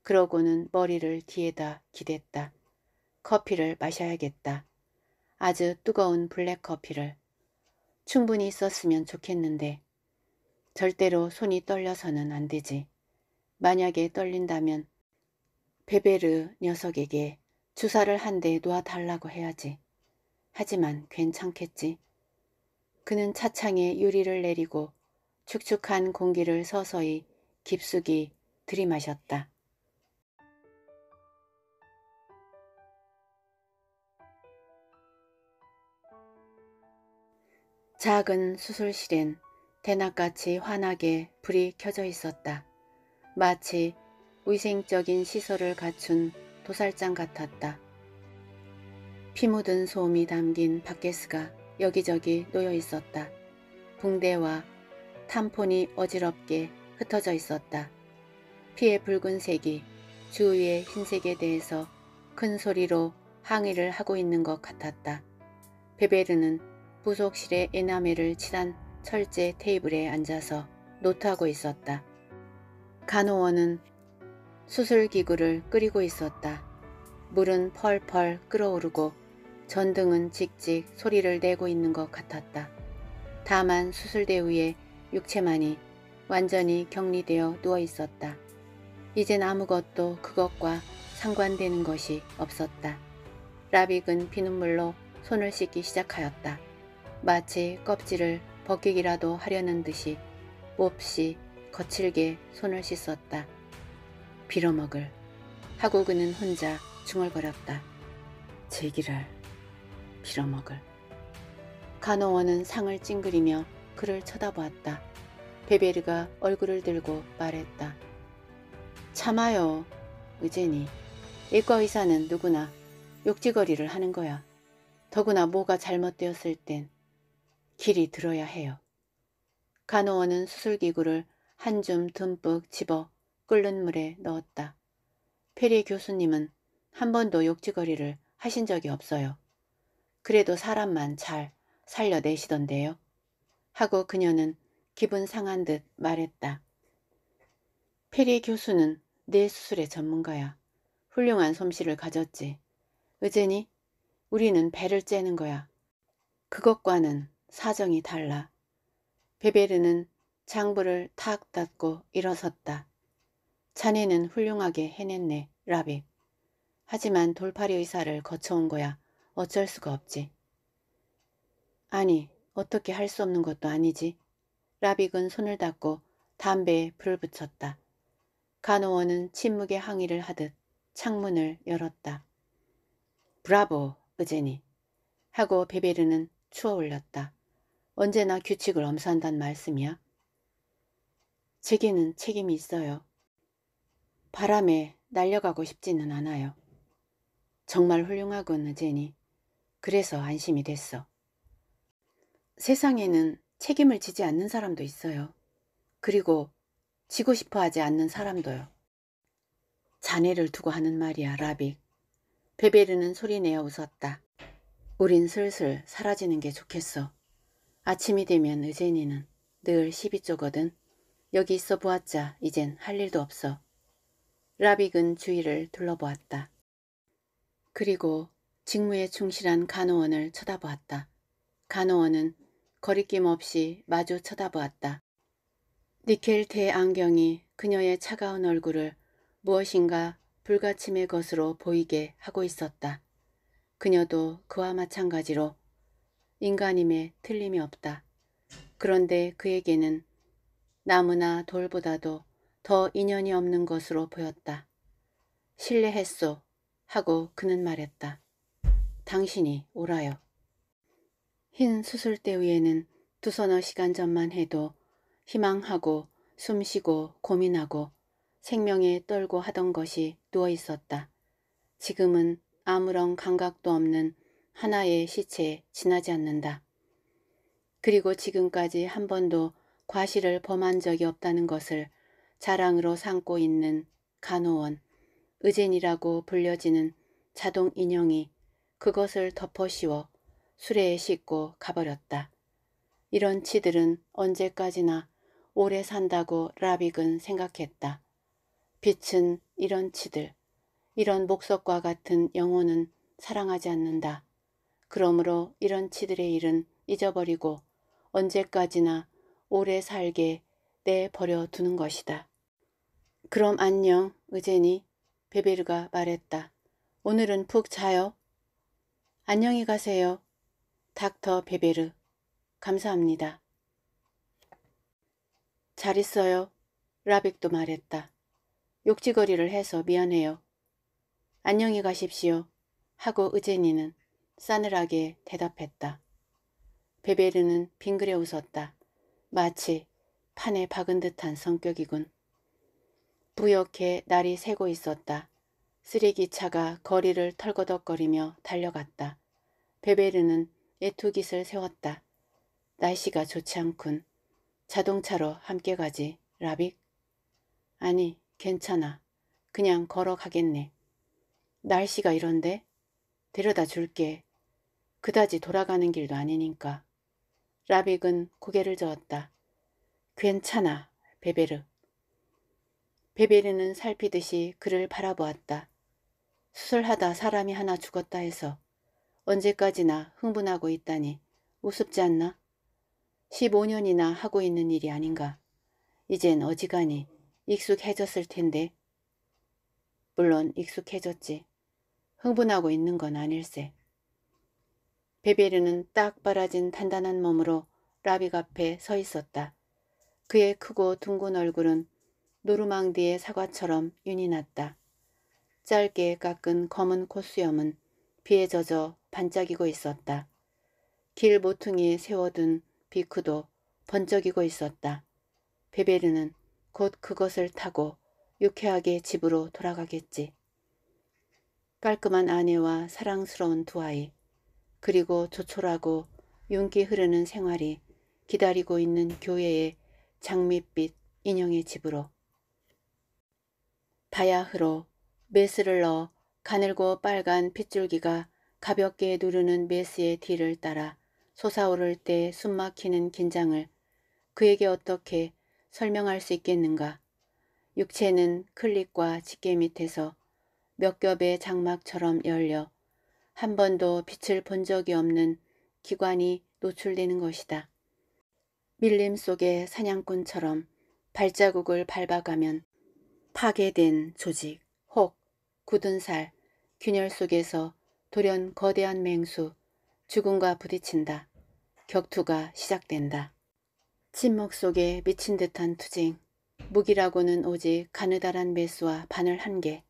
그러고는 머리를 뒤에다 기댔다. 커피를 마셔야겠다. 아주 뜨거운 블랙커피를. 충분히 썼으면 좋겠는데 절대로 손이 떨려서는 안 되지. 만약에 떨린다면 베베르 녀석에게 주사를 한 대 놓아달라고 해야지. 하지만 괜찮겠지. 그는 차창에 유리를 내리고 축축한 공기를 서서히 깊숙이 들이마셨다. 작은 수술실엔 대낮같이 환하게 불이 켜져 있었다. 마치 위생적인 시설을 갖춘 도살장 같았다. 피 묻은 소음이 담긴 바케스가 여기저기 놓여 있었다. 붕대와 탄폰이 어지럽게 흩어져 있었다. 피의 붉은색이 주위의 흰색에 대해서 큰 소리로 항의를 하고 있는 것 같았다. 베베르는 부속실에 에나멜을 칠한 철제 테이블에 앉아서 노트하고 있었다. 간호원은 수술기구를 끓이고 있었다. 물은 펄펄 끓어오르고 전등은 직직 소리를 내고 있는 것 같았다. 다만 수술대 위에 육체만이 완전히 격리되어 누워 있었다. 이젠 아무것도 그것과 상관되는 것이 없었다. 라빅은 피눈물로 손을 씻기 시작하였다. 마치 껍질을 벗기기라도 하려는 듯이 몹시 거칠게 손을 씻었다. 빌어먹을. 하고 그는 혼자 중얼거렸다. 제기랄. 빌어먹을. 간호원은 상을 찡그리며 그를 쳐다보았다. 베베르가 얼굴을 들고 말했다. 참아요. 의제니. 일과 의사는 누구나 욕지거리를 하는 거야. 더구나 뭐가 잘못되었을 땐 길이 들어야 해요. 간호원은 수술기구를 한줌 듬뿍 집어 끓는 물에 넣었다. 페리 교수님은 한 번도 욕지거리를 하신 적이 없어요. 그래도 사람만 잘 살려내시던데요. 하고 그녀는 기분 상한 듯 말했다. 페리 교수는 내 수술의 전문가야. 훌륭한 솜씨를 가졌지. 의제니 우리는 배를 째는 거야. 그것과는 사정이 달라. 베베르는 장부를탁 닫고 일어섰다. 자네는 훌륭하게 해냈네, 라비. 하지만 돌팔이 의사를 거쳐온 거야. 어쩔 수가 없지. 아니, 어떻게 할 수 없는 것도 아니지. 라빅은 손을 닫고 담배에 불을 붙였다. 간호원은 침묵의 항의를 하듯 창문을 열었다. 브라보, 의제니. 하고 베베르는 추어 올렸다. 언제나 규칙을 엄수한단 말씀이야. 제게는 책임이 있어요. 바람에 날려가고 싶지는 않아요. 정말 훌륭하군, 의제니. 그래서 안심이 됐어. 세상에는 책임을 지지 않는 사람도 있어요. 그리고 지고 싶어 하지 않는 사람도요. 자네를 두고 하는 말이야, 라빅. 베베르는 소리내어 웃었다. 우린 슬슬 사라지는 게 좋겠어. 아침이 되면 의제니는 늘 시비 쪼거든. 여기 있어 보았자 이젠 할 일도 없어. 라빅은 주위를 둘러보았다. 그리고 직무에 충실한 간호원을 쳐다보았다. 간호원은 거리낌 없이 마주 쳐다보았다. 니켈 대안경이 그녀의 차가운 얼굴을 무엇인가 불가침의 것으로 보이게 하고 있었다. 그녀도 그와 마찬가지로 인간임에 틀림이 없다. 그런데 그에게는 나무나 돌보다도 더 인연이 없는 것으로 보였다. 신뢰했소 하고 그는 말했다. 당신이 오라요. 흰 수술대 위에는 두 서너 시간 전만 해도 희망하고 숨쉬고 고민하고 생명에 떨고 하던 것이 누워 있었다. 지금은 아무런 감각도 없는 하나의 시체에 지나지 않는다. 그리고 지금까지 한 번도 과실을 범한 적이 없다는 것을 자랑으로 삼고 있는 간호원, 의진이라고 불려지는 자동 인형이 그것을 덮어씌워 수레에 싣고 가버렸다. 이런 치들은 언제까지나 오래 산다고 라빅은 생각했다. 빛은 이런 치들, 이런 목석과 같은 영혼은 사랑하지 않는다. 그러므로 이런 치들의 일은 잊어버리고 언제까지나 오래 살게 내버려 두는 것이다. 그럼 안녕, 의제니. 베베르가 말했다. 오늘은 푹 자요. 안녕히 가세요. 닥터 베베르. 감사합니다. 잘 있어요. 라빅도 말했다. 욕지거리를 해서 미안해요. 안녕히 가십시오. 하고 의제니는 싸늘하게 대답했다. 베베르는 빙그레 웃었다. 마치 판에 박은 듯한 성격이군. 부옇게 날이 새고 있었다. 쓰레기차가 거리를 털거덕거리며 달려갔다. 베베르는 애투깃을 세웠다. 날씨가 좋지 않군. 자동차로 함께 가지, 라빅. 아니, 괜찮아. 그냥 걸어가겠네. 날씨가 이런데? 데려다 줄게. 그다지 돌아가는 길도 아니니까. 라빅은 고개를 저었다. 괜찮아, 베베르. 베베르는 살피듯이 그를 바라보았다. 수술하다 사람이 하나 죽었다 해서 언제까지나 흥분하고 있다니 우습지 않나? 15년이나 하고 있는 일이 아닌가. 이젠 어지간히 익숙해졌을 텐데. 물론 익숙해졌지. 흥분하고 있는 건 아닐세. 베베르는 딱 빨아진 단단한 몸으로 라빅 앞에 서 있었다. 그의 크고 둥근 얼굴은 노르망디의 사과처럼 윤이 났다. 짧게 깎은 검은 콧수염은 비에 젖어 반짝이고 있었다. 길 모퉁이에 세워둔 비크도 번쩍이고 있었다. 베베르는 곧 그것을 타고 유쾌하게 집으로 돌아가겠지. 깔끔한 아내와 사랑스러운 두 아이, 그리고 조촐하고 윤기 흐르는 생활이 기다리고 있는 교회의 장밋빛 인형의 집으로 바야흐로 메스를 넣어 가늘고 빨간 핏줄기가 가볍게 누르는 메스의 뒤를 따라 솟아오를 때 숨막히는 긴장을 그에게 어떻게 설명할 수 있겠는가. 육체는 클릭과 집게 밑에서 몇 겹의 장막처럼 열려 한 번도 빛을 본 적이 없는 기관이 노출되는 것이다. 밀림 속의 사냥꾼처럼 발자국을 밟아가면 파괴된 조직, 혹 굳은 살, 균열 속에서 돌연 거대한 맹수, 죽음과 부딪힌다. 격투가 시작된다. 침묵 속에 미친 듯한 투쟁, 무기라고는 오직 가느다란 매수와 바늘 한 개,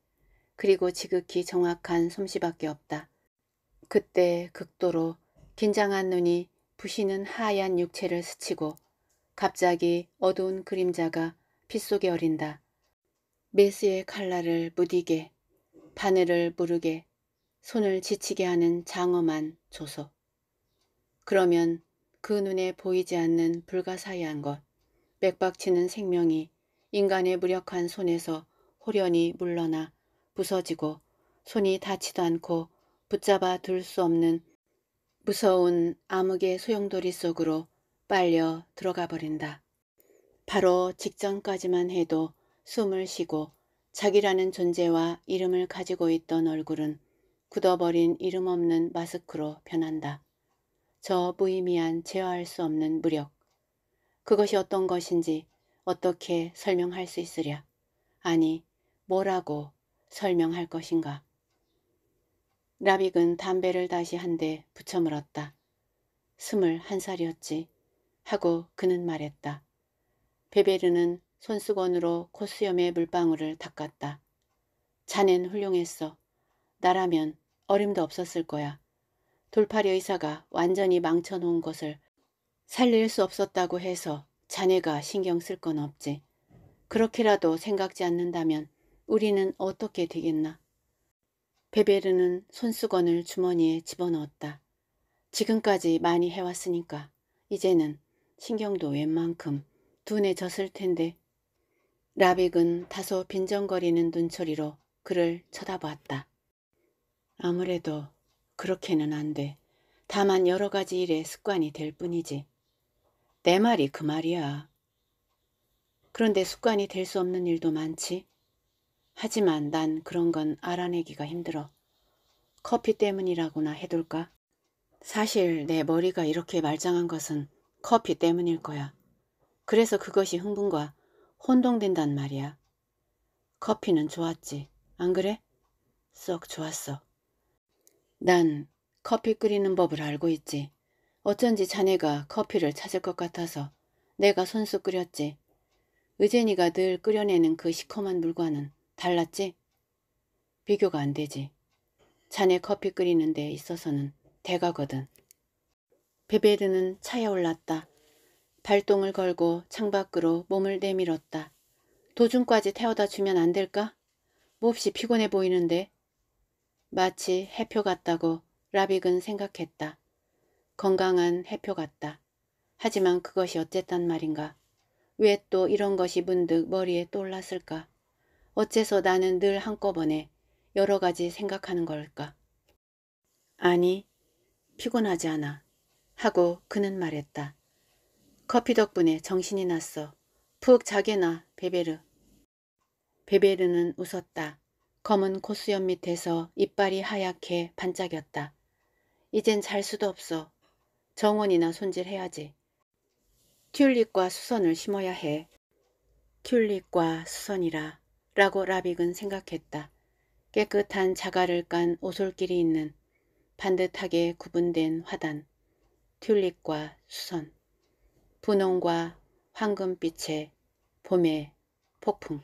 그리고 지극히 정확한 솜씨밖에 없다. 그때 극도로 긴장한 눈이 부시는 하얀 육체를 스치고 갑자기 어두운 그림자가 빗속에 어린다. 메스의 칼날을 무디게 바늘을 무르게 손을 지치게 하는 장엄한 조소. 그러면 그 눈에 보이지 않는 불가사의한 것, 맥박치는 생명이 인간의 무력한 손에서 호련히 물러나 부서지고 손이 닿지도 않고 붙잡아 둘 수 없는 무서운 암흑의 소용돌이 속으로 빨려 들어가 버린다. 바로 직전까지만 해도 숨을 쉬고 자기라는 존재와 이름을 가지고 있던 얼굴은 굳어버린 이름 없는 마스크로 변한다. 저 무의미한 제어할 수 없는 무력. 그것이 어떤 것인지 어떻게 설명할 수 있으랴. 아니, 뭐라고 설명할 것인가. 라빅은 담배를 다시 한 대 붙여 물었다. 스물 한 살이었지. 하고 그는 말했다. 베베르는 손수건으로 코수염의 물방울을 닦았다. 자넨 훌륭했어. 나라면 어림도 없었을 거야. 돌팔이 의사가 완전히 망쳐놓은 것을 살릴 수 없었다고 해서 자네가 신경 쓸 건 없지. 그렇게라도 생각지 않는다면 우리는 어떻게 되겠나? 베베르는 손수건을 주머니에 집어넣었다. 지금까지 많이 해왔으니까 이제는 신경도 웬만큼 둔해 졌을 텐데 라빅은 다소 빈정거리는 눈초리로 그를 쳐다보았다. 아무래도 그렇게는 안 돼. 다만 여러 가지 일의 습관이 될 뿐이지. 내 말이 그 말이야. 그런데 습관이 될 수 없는 일도 많지. 하지만 난 그런 건 알아내기가 힘들어. 커피 때문이라고나 해둘까? 사실 내 머리가 이렇게 말짱한 것은 커피 때문일 거야. 그래서 그것이 흥분과 혼동된단 말이야. 커피는 좋았지. 안 그래? 썩 좋았어. 난 커피 끓이는 법을 알고 있지. 어쩐지 자네가 커피를 찾을 것 같아서 내가 손수 끓였지. 의젠이가 늘 끓여내는 그 시커먼 물과는 달랐지? 비교가 안 되지. 자네 커피 끓이는 데 있어서는 대가거든. 베베드는 차에 올랐다. 발동을 걸고 창밖으로 몸을 내밀었다. 도중까지 태워다 주면 안 될까? 몹시 뭐 피곤해 보이는데. 마치 해표 같다고 라빅은 생각했다. 건강한 해표 같다. 하지만 그것이 어쨌단 말인가. 왜 또 이런 것이 문득 머리에 떠올랐을까? 어째서 나는 늘 한꺼번에 여러 가지 생각하는 걸까? 아니, 피곤하지 않아. 하고 그는 말했다. 커피 덕분에 정신이 났어. 푹 자게나, 베베르. 베베르는 웃었다. 검은 코수염 밑에서 이빨이 하얗게 반짝였다. 이젠 잘 수도 없어. 정원이나 손질해야지. 튤립과 수선을 심어야 해. 튤립과 수선이라 라고 라빅은 생각했다. 깨끗한 자갈을 깐 오솔길이 있는 반듯하게 구분된 화단, 튤립과 수선, 분홍과 황금빛의 봄의 폭풍.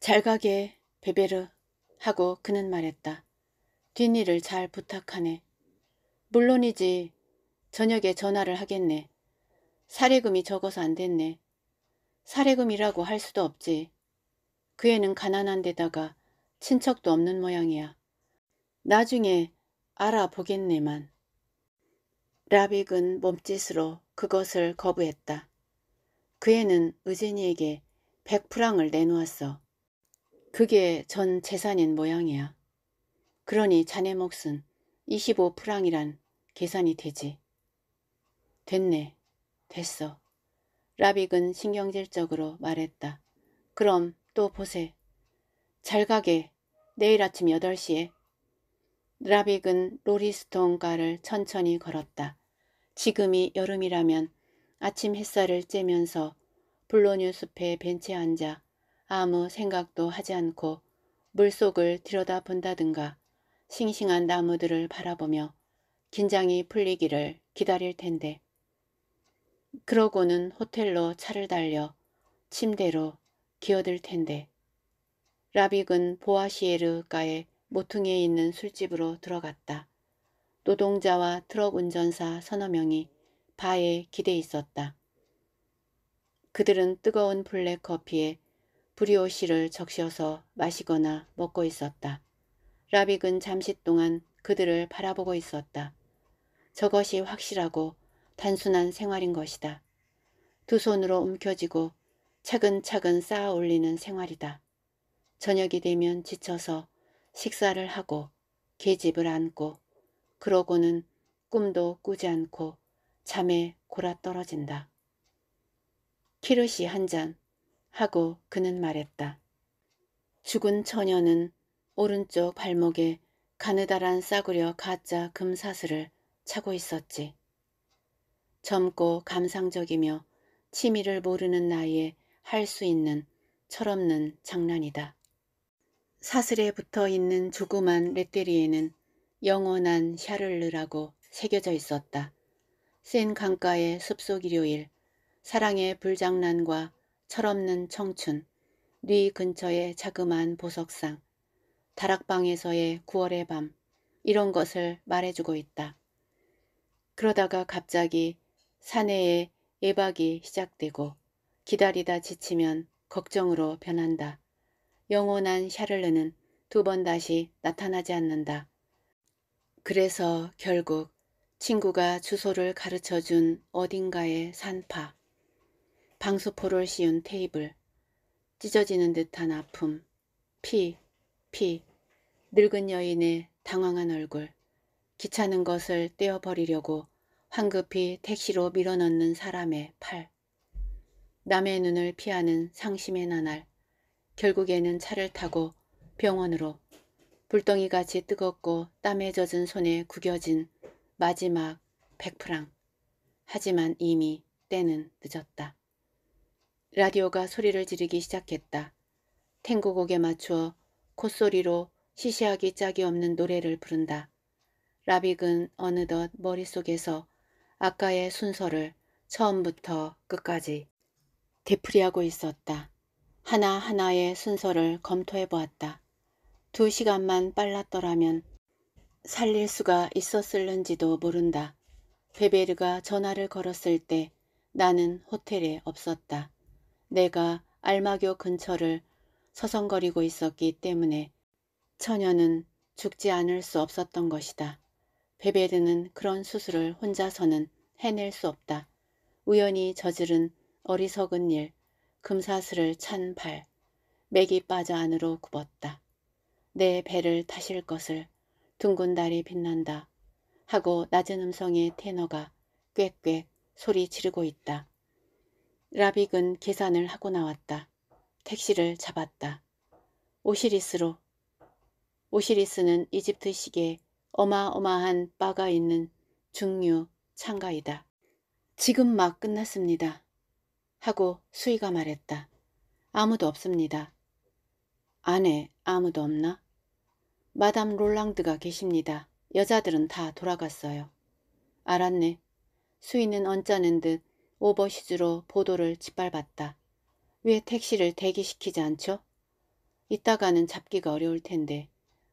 잘 가게 베베르 하고 그는 말했다. 뒷일을 잘 부탁하네. 물론이지 저녁에 전화를 하겠네. 사례금이 적어서 안 됐네. 사례금이라고 할 수도 없지. 그 애는 가난한 데다가 친척도 없는 모양이야. 나중에 알아보겠네만. 라빅은 몸짓으로 그것을 거부했다. 그 애는 의진이에게 백프랑을 내놓았어. 그게 전 재산인 모양이야. 그러니 자네 몫은 25프랑이란 계산이 되지. 됐네. 됐어. 라빅은 신경질적으로 말했다. 그럼 또 보세. 잘 가게. 내일 아침 8시에. 라빅은 로리스톤가를 천천히 걸었다. 지금이 여름이라면 아침 햇살을 쬐면서 블로뉴 숲의 벤치에 앉아 아무 생각도 하지 않고 물속을 들여다본다든가 싱싱한 나무들을 바라보며 긴장이 풀리기를 기다릴 텐데. 그러고는 호텔로 차를 달려 침대로 기어들 텐데. 라빅은 보아시에르가의 모퉁이에 있는 술집으로 들어갔다. 노동자와 트럭 운전사 서너 명이 바에 기대 있었다. 그들은 뜨거운 블랙 커피에 브리오시를 적셔서 마시거나 먹고 있었다. 라빅은 잠시 동안 그들을 바라보고 있었다. 저것이 확실하고 단순한 생활인 것이다. 두 손으로 움켜쥐고 차근차근 쌓아 올리는 생활이다. 저녁이 되면 지쳐서 식사를 하고 계집을 안고 그러고는 꿈도 꾸지 않고 잠에 골아떨어진다. 키르시 한 잔 하고 그는 말했다. 죽은 처녀는 오른쪽 발목에 가느다란 싸구려 가짜 금사슬을 차고 있었지. 젊고 감상적이며 취미를 모르는 나이에 할수 있는 철없는 장난이다. 사슬에 붙어 있는 조그만 레테리에는 영원한 샤를르라고 새겨져 있었다. 센 강가의 숲속 일요일, 사랑의 불장난과 철없는 청춘, 뇌 네 근처의 자그마한 보석상, 다락방에서의 9월의 밤, 이런 것을 말해주고 있다. 그러다가 갑자기 사내의 예박이 시작되고 기다리다 지치면 걱정으로 변한다. 영원한 샤를르는 두 번 다시 나타나지 않는다. 그래서 결국 친구가 주소를 가르쳐준 어딘가의 산파, 방수포를 씌운 테이블, 찢어지는 듯한 아픔, 피, 피, 늙은 여인의 당황한 얼굴, 귀찮은 것을 떼어버리려고 황급히 택시로 밀어넣는 사람의 팔, 남의 눈을 피하는 상심의 나날 결국에는 차를 타고 병원으로 불덩이같이 뜨겁고 땀에 젖은 손에 구겨진 마지막 백프랑 하지만 이미 때는 늦었다. 라디오가 소리를 지르기 시작했다. 탱고곡에 맞추어 콧소리로 시시하기 짝이 없는 노래를 부른다. 라빅은 어느덧 머릿속에서 아까의 순서를 처음부터 끝까지 되풀이하고 있었다. 하나하나의 순서를 검토해 보았다. 두 시간만 빨랐더라면 살릴 수가 있었을는지도 모른다. 베베르가 전화를 걸었을 때 나는 호텔에 없었다. 내가 알마교 근처를 서성거리고 있었기 때문에 처녀는 죽지 않을 수 없었던 것이다. 베베르는 그런 수술을 혼자서는 해낼 수 없다. 우연히 저지른 어리석은 일, 금사슬을 찬 발, 맥이 빠져 안으로 굽었다. 내 배를 타실 것을 둥근 달이 빛난다 하고 낮은 음성의 테너가 꽥꽥 소리 지르고 있다. 라빅은 계산을 하고 나왔다. 택시를 잡았다. 오시리스로 오시리스는 이집트식의 어마어마한 바가 있는 중류 창가이다. 지금 막 끝났습니다. 하고 수희가 말했다. 아무도 없습니다. 안에 아무도 없나? 마담 롤랑드가 계십니다. 여자들은 다 돌아갔어요. 알았네. 수희는 언짢은 듯 오버시즈로 보도를 짓밟았다. 왜 택시를 대기시키지 않죠? 이따가는 잡기가 어려울 텐데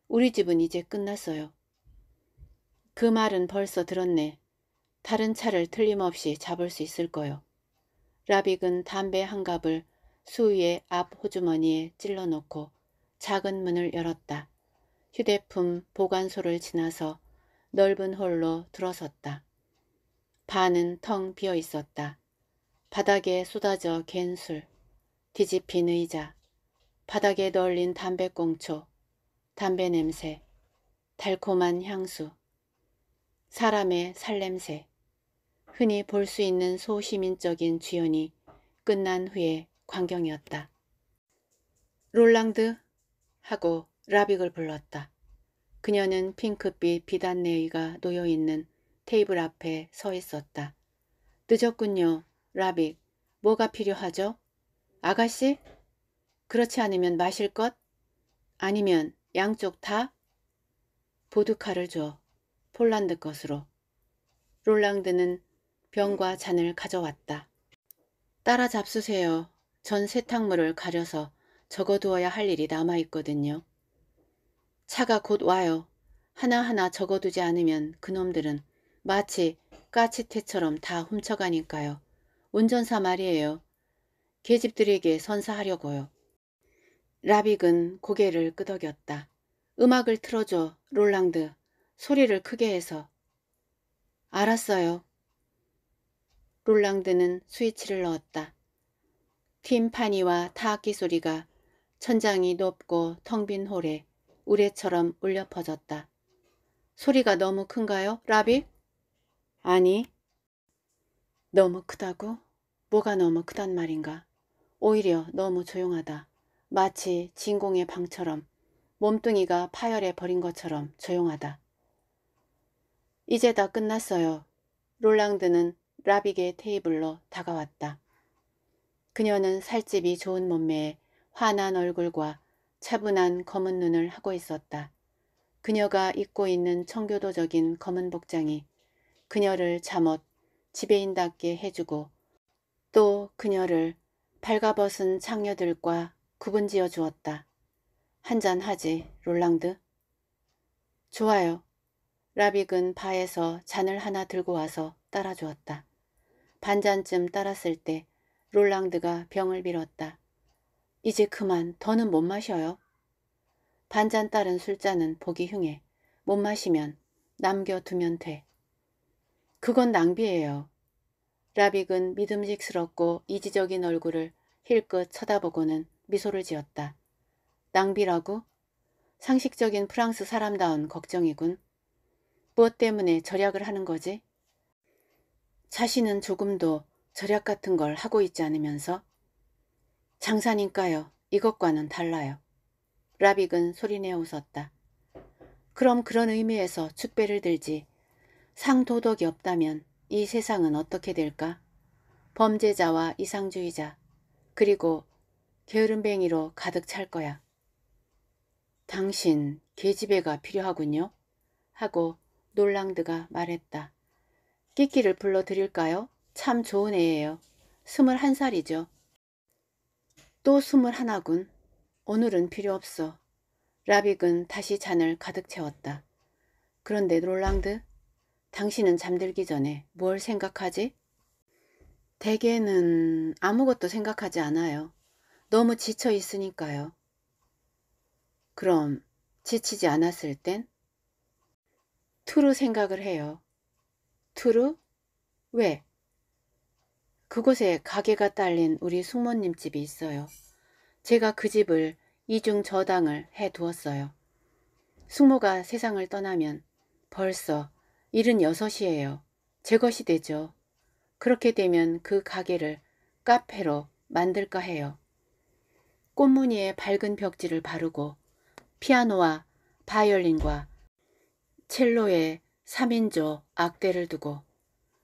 우리 집은 이제 끝났어요. 그 말은 벌써 들었네. 다른 차를 틀림없이 잡을 수 있을 거요. 라빅은 담배 한 갑을 수위의 앞 호주머니에 찔러놓고 작은 문을 열었다. 휴대품 보관소를 지나서 넓은 홀로 들어섰다. 반은 텅 비어 있었다. 바닥에 쏟아져 갠 술, 뒤집힌 의자, 바닥에 널린 담배꽁초, 담배 냄새, 달콤한 향수, 사람의 살냄새, 흔히 볼 수 있는 소시민적인 주연이 끝난 후의 광경이었다. 롤랑드 하고 라빅을 불렀다. 그녀는 핑크빛 비단네의가 놓여있는 테이블 앞에 서 있었다. 늦었군요. 라빅, 뭐가 필요하죠? 아가씨? 그렇지 않으면 마실 것? 아니면 양쪽 다? 보드카를 줘. 폴란드 것으로. 롤랑드는 병과 잔을 가져왔다. 따라 잡수세요. 전 세탁물을 가려서 적어두어야 할 일이 남아있거든요. 차가 곧 와요. 하나하나 적어두지 않으면 그놈들은 마치 까치태처럼 다 훔쳐가니까요. 운전사 말이에요. 계집들에게 선사하려고요. 라빅은 고개를 끄덕였다. 음악을 틀어줘, 롤랑드. 소리를 크게 해서. 알았어요. 롤랑드는 스위치를 넣었다. 팀파니와 타악기 소리가 천장이 높고 텅 빈 홀에 우레처럼 울려 퍼졌다. 소리가 너무 큰가요, 라비? 아니. 너무 크다고? 뭐가 너무 크단 말인가? 오히려 너무 조용하다. 마치 진공의 방처럼 몸뚱이가 파열해 버린 것처럼 조용하다. 이제 다 끝났어요. 롤랑드는 라빅의 테이블로 다가왔다. 그녀는 살집이 좋은 몸매에 환한 얼굴과 차분한 검은 눈을 하고 있었다. 그녀가 입고 있는 청교도적인 검은 복장이 그녀를 잠옷 지배인답게 해주고 또 그녀를 발가벗은 창녀들과 구분지어 주었다. 한잔 하지, 롤랑드? 좋아요. 라빅은 바에서 잔을 하나 들고 와서 따라주었다. 반잔쯤 따랐을 때 롤랑드가 병을 빌었다. 이제 그만 더는 못 마셔요. 반잔 따른 술잔은 보기 흉해. 못 마시면 남겨두면 돼. 그건 낭비예요. 라빅은 믿음직스럽고 이지적인 얼굴을 힐끗 쳐다보고는 미소를 지었다. 낭비라고? 상식적인 프랑스 사람다운 걱정이군. 무엇 때문에 절약을 하는 거지? 자신은 조금도 절약 같은 걸 하고 있지 않으면서 장사니까요. 이것과는 달라요. 라빅은 소리내어 웃었다. 그럼 그런 의미에서 축배를 들지 상도덕이 없다면 이 세상은 어떻게 될까? 범죄자와 이상주의자 그리고 게으름뱅이로 가득 찰 거야. 당신 계집애가 필요하군요. 하고 놀랑드가 말했다. 끼끼를 불러드릴까요? 참 좋은 애예요. 스물한 살이죠. 또 스물하나군. 오늘은 필요 없어. 라빅은 다시 잔을 가득 채웠다. 그런데 롤랑드, 당신은 잠들기 전에 뭘 생각하지? 대개는 아무것도 생각하지 않아요. 너무 지쳐 있으니까요. 그럼 지치지 않았을 땐? 투루 생각을 해요. 트루? 왜? 그곳에 가게가 딸린 우리 숙모님 집이 있어요. 제가 그 집을 이중 저당을 해두었어요. 숙모가 세상을 떠나면 벌써 76이에요. 제 것이 되죠. 그렇게 되면 그 가게를 카페로 만들까 해요. 꽃무늬의 밝은 벽지를 바르고 피아노와 바이올린과 첼로에 3인조 악대를 두고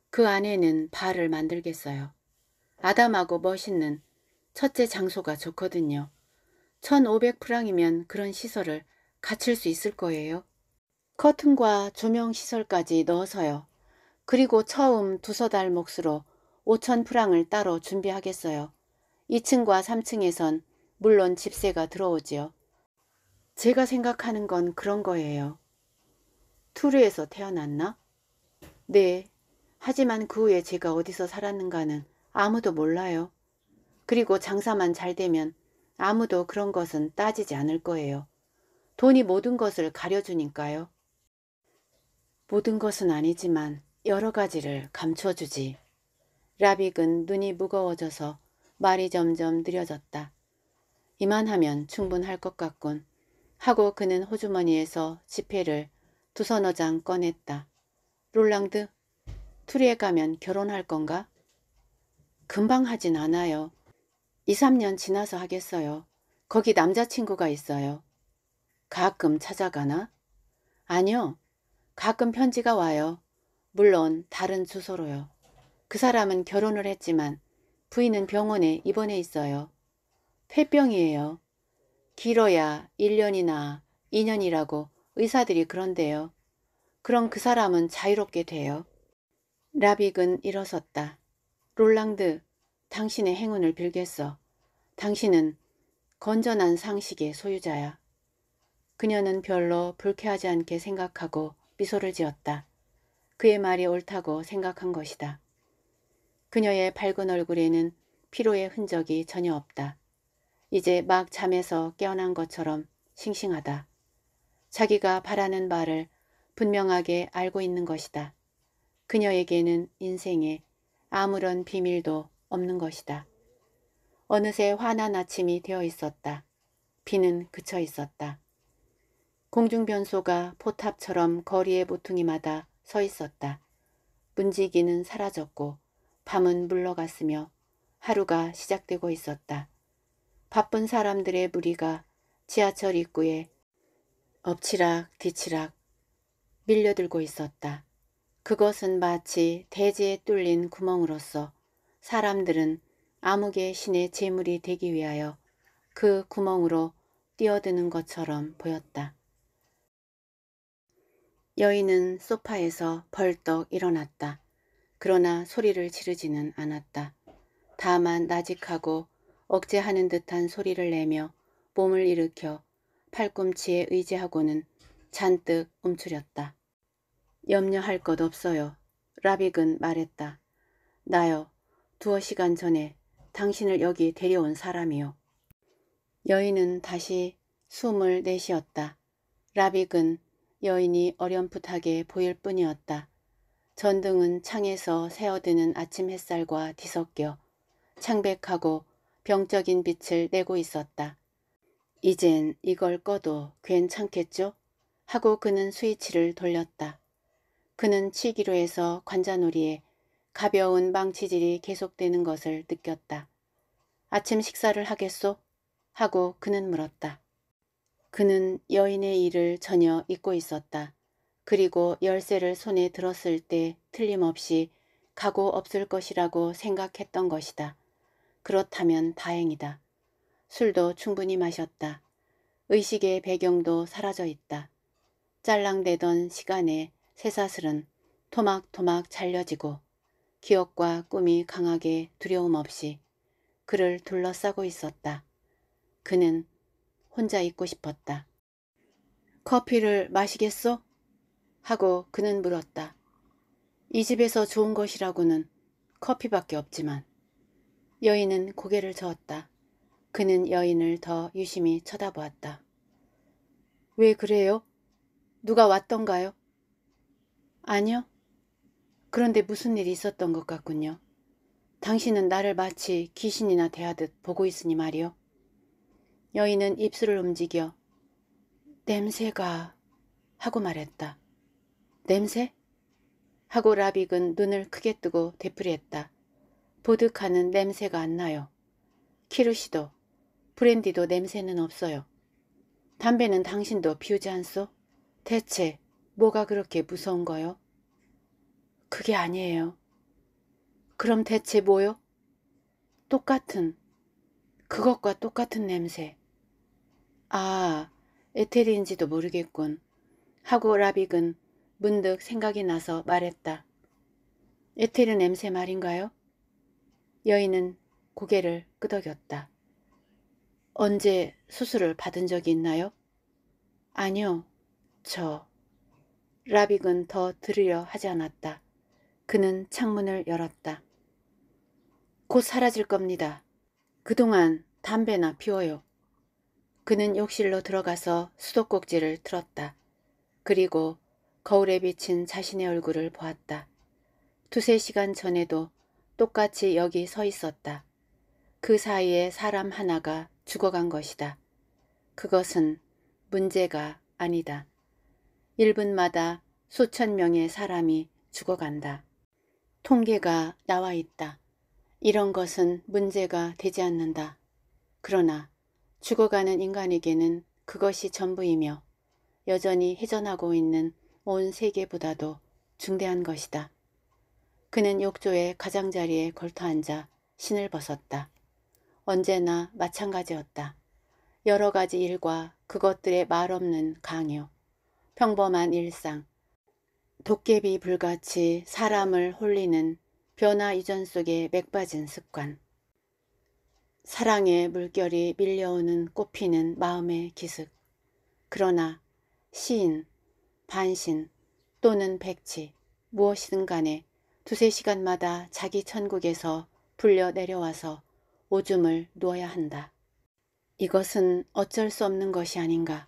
그 안에는 발을 만들겠어요. 아담하고 멋있는 첫째 장소가 좋거든요. 1500프랑이면 그런 시설을 갖출 수 있을 거예요. 커튼과 조명시설까지 넣어서요. 그리고 처음 두서 달 몫으로 5 0 0 0프랑을 따로 준비하겠어요. 2층과 3층에선 물론 집세가 들어오지요. 제가 생각하는 건 그런 거예요. 투르에서 태어났나? 네. 하지만 그 후에 제가 어디서 살았는가는 아무도 몰라요. 그리고 장사만 잘 되면 아무도 그런 것은 따지지 않을 거예요. 돈이 모든 것을 가려주니까요. 모든 것은 아니지만 여러 가지를 감춰주지. 라빅은 눈이 무거워져서 말이 점점 느려졌다. 이만하면 충분할 것 같군. 하고 그는 호주머니에서 지폐를 두서너 장 꺼냈다. 롤랑드, 투리에 가면 결혼할 건가? 금방 하진 않아요. 2, 3년 지나서 하겠어요. 거기 남자친구가 있어요. 가끔 찾아가나? 아니요. 가끔 편지가 와요. 물론 다른 주소로요. 그 사람은 결혼을 했지만 부인은 병원에 입원해 있어요. 폐병이에요. 길어야 1년이나 2년이라고 의사들이 그런데요. 그럼 그 사람은 자유롭게 돼요. 라빅은 일어섰다. 롤랑드, 당신의 행운을 빌겠어. 당신은 건전한 상식의 소유자야. 그녀는 별로 불쾌하지 않게 생각하고 미소를 지었다. 그의 말이 옳다고 생각한 것이다. 그녀의 밝은 얼굴에는 피로의 흔적이 전혀 없다. 이제 막 잠에서 깨어난 것처럼 싱싱하다. 자기가 바라는 바를 분명하게 알고 있는 것이다. 그녀에게는 인생에 아무런 비밀도 없는 것이다. 어느새 환한 아침이 되어 있었다. 비는 그쳐 있었다. 공중변소가 포탑처럼 거리의 모퉁이마다 서 있었다. 문지기는 사라졌고 밤은 물러갔으며 하루가 시작되고 있었다. 바쁜 사람들의 무리가 지하철 입구에 엎치락 뒤치락 밀려들고 있었다. 그것은 마치 대지에 뚫린 구멍으로서 사람들은 암흑의 신의 재물이 되기 위하여 그 구멍으로 뛰어드는 것처럼 보였다. 여인은 소파에서 벌떡 일어났다. 그러나 소리를 지르지는 않았다. 다만 나직하고 억제하는 듯한 소리를 내며 몸을 일으켜 팔꿈치에 의지하고는 잔뜩 움츠렸다. 염려할 것 없어요. 라빅은 말했다. 나요. 두어 시간 전에 당신을 여기 데려온 사람이요. 여인은 다시 숨을 내쉬었다. 라빅은 여인이 어렴풋하게 보일 뿐이었다. 전등은 창에서 새어드는 아침 햇살과 뒤섞여 창백하고 병적인 빛을 내고 있었다. 이젠 이걸 꺼도 괜찮겠죠? 하고 그는 스위치를 돌렸다. 그는 치기로 해서 관자놀이에 가벼운 망치질이 계속되는 것을 느꼈다. 아침 식사를 하겠소? 하고 그는 물었다. 그는 여인의 일을 전혀 잊고 있었다. 그리고 열쇠를 손에 들었을 때 틀림없이 가고 없을 것이라고 생각했던 것이다. 그렇다면 다행이다. 술도 충분히 마셨다. 의식의 배경도 사라져 있다. 짤랑대던 시간에 새사슬은 토막토막 잘려지고 기억과 꿈이 강하게 두려움 없이 그를 둘러싸고 있었다. 그는 혼자 있고 싶었다. 커피를 마시겠소? 하고 그는 물었다. 이 집에서 좋은 것이라고는 커피밖에 없지만 여인은 고개를 저었다. 그는 여인을 더 유심히 쳐다보았다. 왜 그래요? 누가 왔던가요? 아니요. 그런데 무슨 일이 있었던 것 같군요. 당신은 나를 마치 귀신이나 대하듯 보고 있으니 말이요. 여인은 입술을 움직여 냄새가 하고 말했다. 냄새? 하고 라빅은 눈을 크게 뜨고 되풀이했다. 보드카는 냄새가 안 나요. 키루시도 브랜디도 냄새는 없어요. 담배는 당신도 피우지 않소? 대체 뭐가 그렇게 무서운 거요? 그게 아니에요. 그럼 대체 뭐요? 똑같은, 그것과 똑같은 냄새. 아, 에텔인지도 테 모르겠군. 하고 라빅은 문득 생각이 나서 말했다. 에테르 냄새 말인가요? 여인은 고개를 끄덕였다. 언제 수술을 받은 적이 있나요? 아니요. 저. 라빅은 더 들으려 하지 않았다. 그는 창문을 열었다. 곧 사라질 겁니다. 그동안 담배나 피워요. 그는 욕실로 들어가서 수도꼭지를 틀었다. 그리고 거울에 비친 자신의 얼굴을 보았다. 두세 시간 전에도 똑같이 여기 서 있었다. 그 사이에 사람 하나가 죽어간 것이다. 그것은 문제가 아니다. 1분마다 수천 명의 사람이 죽어간다. 통계가 나와 있다. 이런 것은 문제가 되지 않는다. 그러나 죽어가는 인간에게는 그것이 전부이며 여전히 회전하고 있는 온 세계보다도 중대한 것이다. 그는 욕조의 가장자리에 걸터앉아 신을 벗었다. 언제나 마찬가지였다. 여러 가지 일과 그것들의 말없는 강요, 평범한 일상, 도깨비 불같이 사람을 홀리는 변화 이전 속에 맥빠진 습관, 사랑의 물결이 밀려오는 꽃피는 마음의 기슭, 그러나 시인, 반신 또는 백치 무엇이든 간에 두세 시간마다 자기 천국에서 불려 내려와서 오줌을 놓아야 한다. 이것은 어쩔 수 없는 것이 아닌가.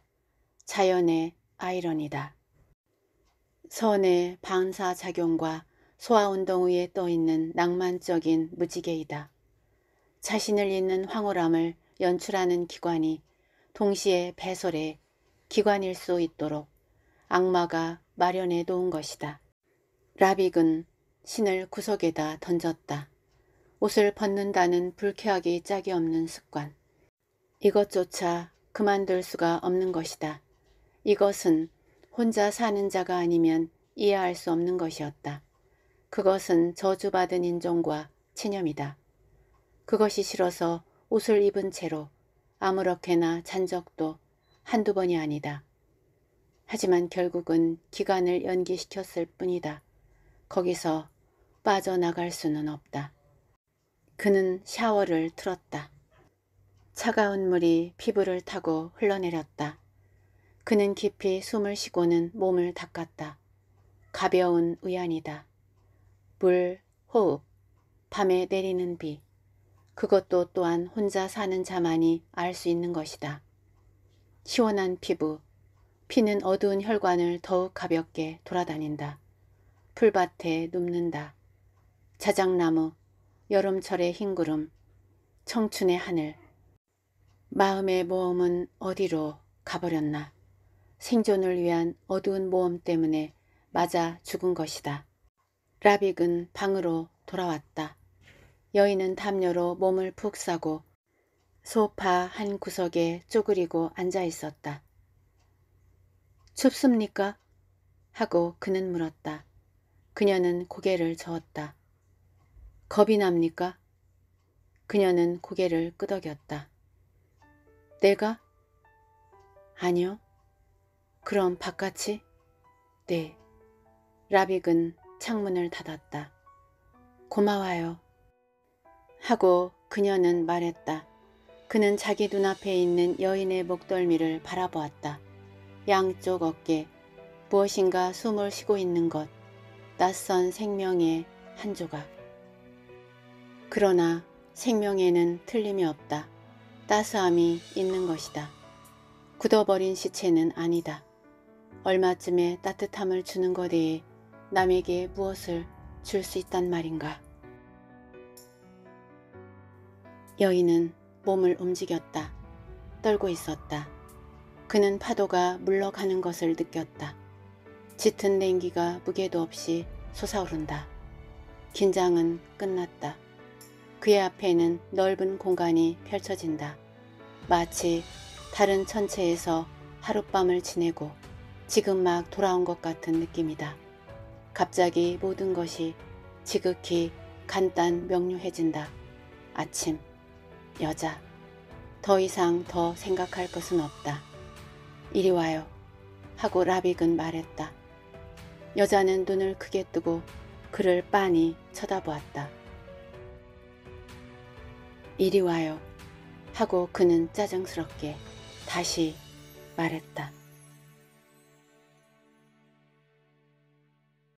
자연의 아이러니다. 선의 반사작용과 소아운동 위에 떠있는 낭만적인 무지개이다. 자신을 잇는 황홀함을 연출하는 기관이 동시에 배설의 기관일 수 있도록 악마가 마련해 놓은 것이다. 라빅은 신을 구석에다 던졌다. 옷을 벗는다는 불쾌하기 짝이 없는 습관. 이것조차 그만둘 수가 없는 것이다. 이것은 혼자 사는 자가 아니면 이해할 수 없는 것이었다. 그것은 저주받은 인종과 체념이다. 그것이 싫어서 옷을 입은 채로 아무렇게나 잔 적도 한두 번이 아니다. 하지만 결국은 기간을 연기시켰을 뿐이다. 거기서 빠져나갈 수는 없다. 그는 샤워를 틀었다. 차가운 물이 피부를 타고 흘러내렸다. 그는 깊이 숨을 쉬고는 몸을 닦았다. 가벼운 의안이다. 물, 호흡, 밤에 내리는 비. 그것도 또한 혼자 사는 자만이 알 수 있는 것이다. 시원한 피부, 피는 어두운 혈관을 더욱 가볍게 돌아다닌다. 풀밭에 눕는다. 자작나무, 여름철의 흰구름, 청춘의 하늘, 마음의 모험은 어디로 가버렸나. 생존을 위한 어두운 모험 때문에 맞아 죽은 것이다. 라빅은 방으로 돌아왔다. 여인은 담요로 몸을 푹 싸고 소파 한 구석에 쪼그리고 앉아 있었다. 춥습니까? 하고 그는 물었다. 그녀는 고개를 저었다. 겁이 납니까? 그녀는 고개를 끄덕였다. 내가? 아니요. 그럼 바깥이? 네. 라빅은 창문을 닫았다. 고마워요. 하고 그녀는 말했다. 그는 자기 눈앞에 있는 여인의 목덜미를 바라보았다. 양쪽 어깨, 무엇인가 숨을 쉬고 있는 것, 낯선 생명의 한 조각. 그러나 생명에는 틀림이 없다. 따스함이 있는 것이다. 굳어버린 시체는 아니다. 얼마쯤의 따뜻함을 주는 것에 남에게 무엇을 줄 수 있단 말인가. 여인은 몸을 움직였다. 떨고 있었다. 그는 파도가 물러가는 것을 느꼈다. 짙은 냉기가 무게도 없이 솟아오른다. 긴장은 끝났다. 그의 앞에는 넓은 공간이 펼쳐진다. 마치 다른 천체에서 하룻밤을 지내고 지금 막 돌아온 것 같은 느낌이다. 갑자기 모든 것이 지극히 간단 명료해진다. 아침, 여자, 더 이상 더 생각할 것은 없다. 이리 와요. 하고 라빅은 말했다. 여자는 눈을 크게 뜨고 그를 빤히 쳐다보았다. 이리 와요. 하고 그는 짜증스럽게 다시 말했다.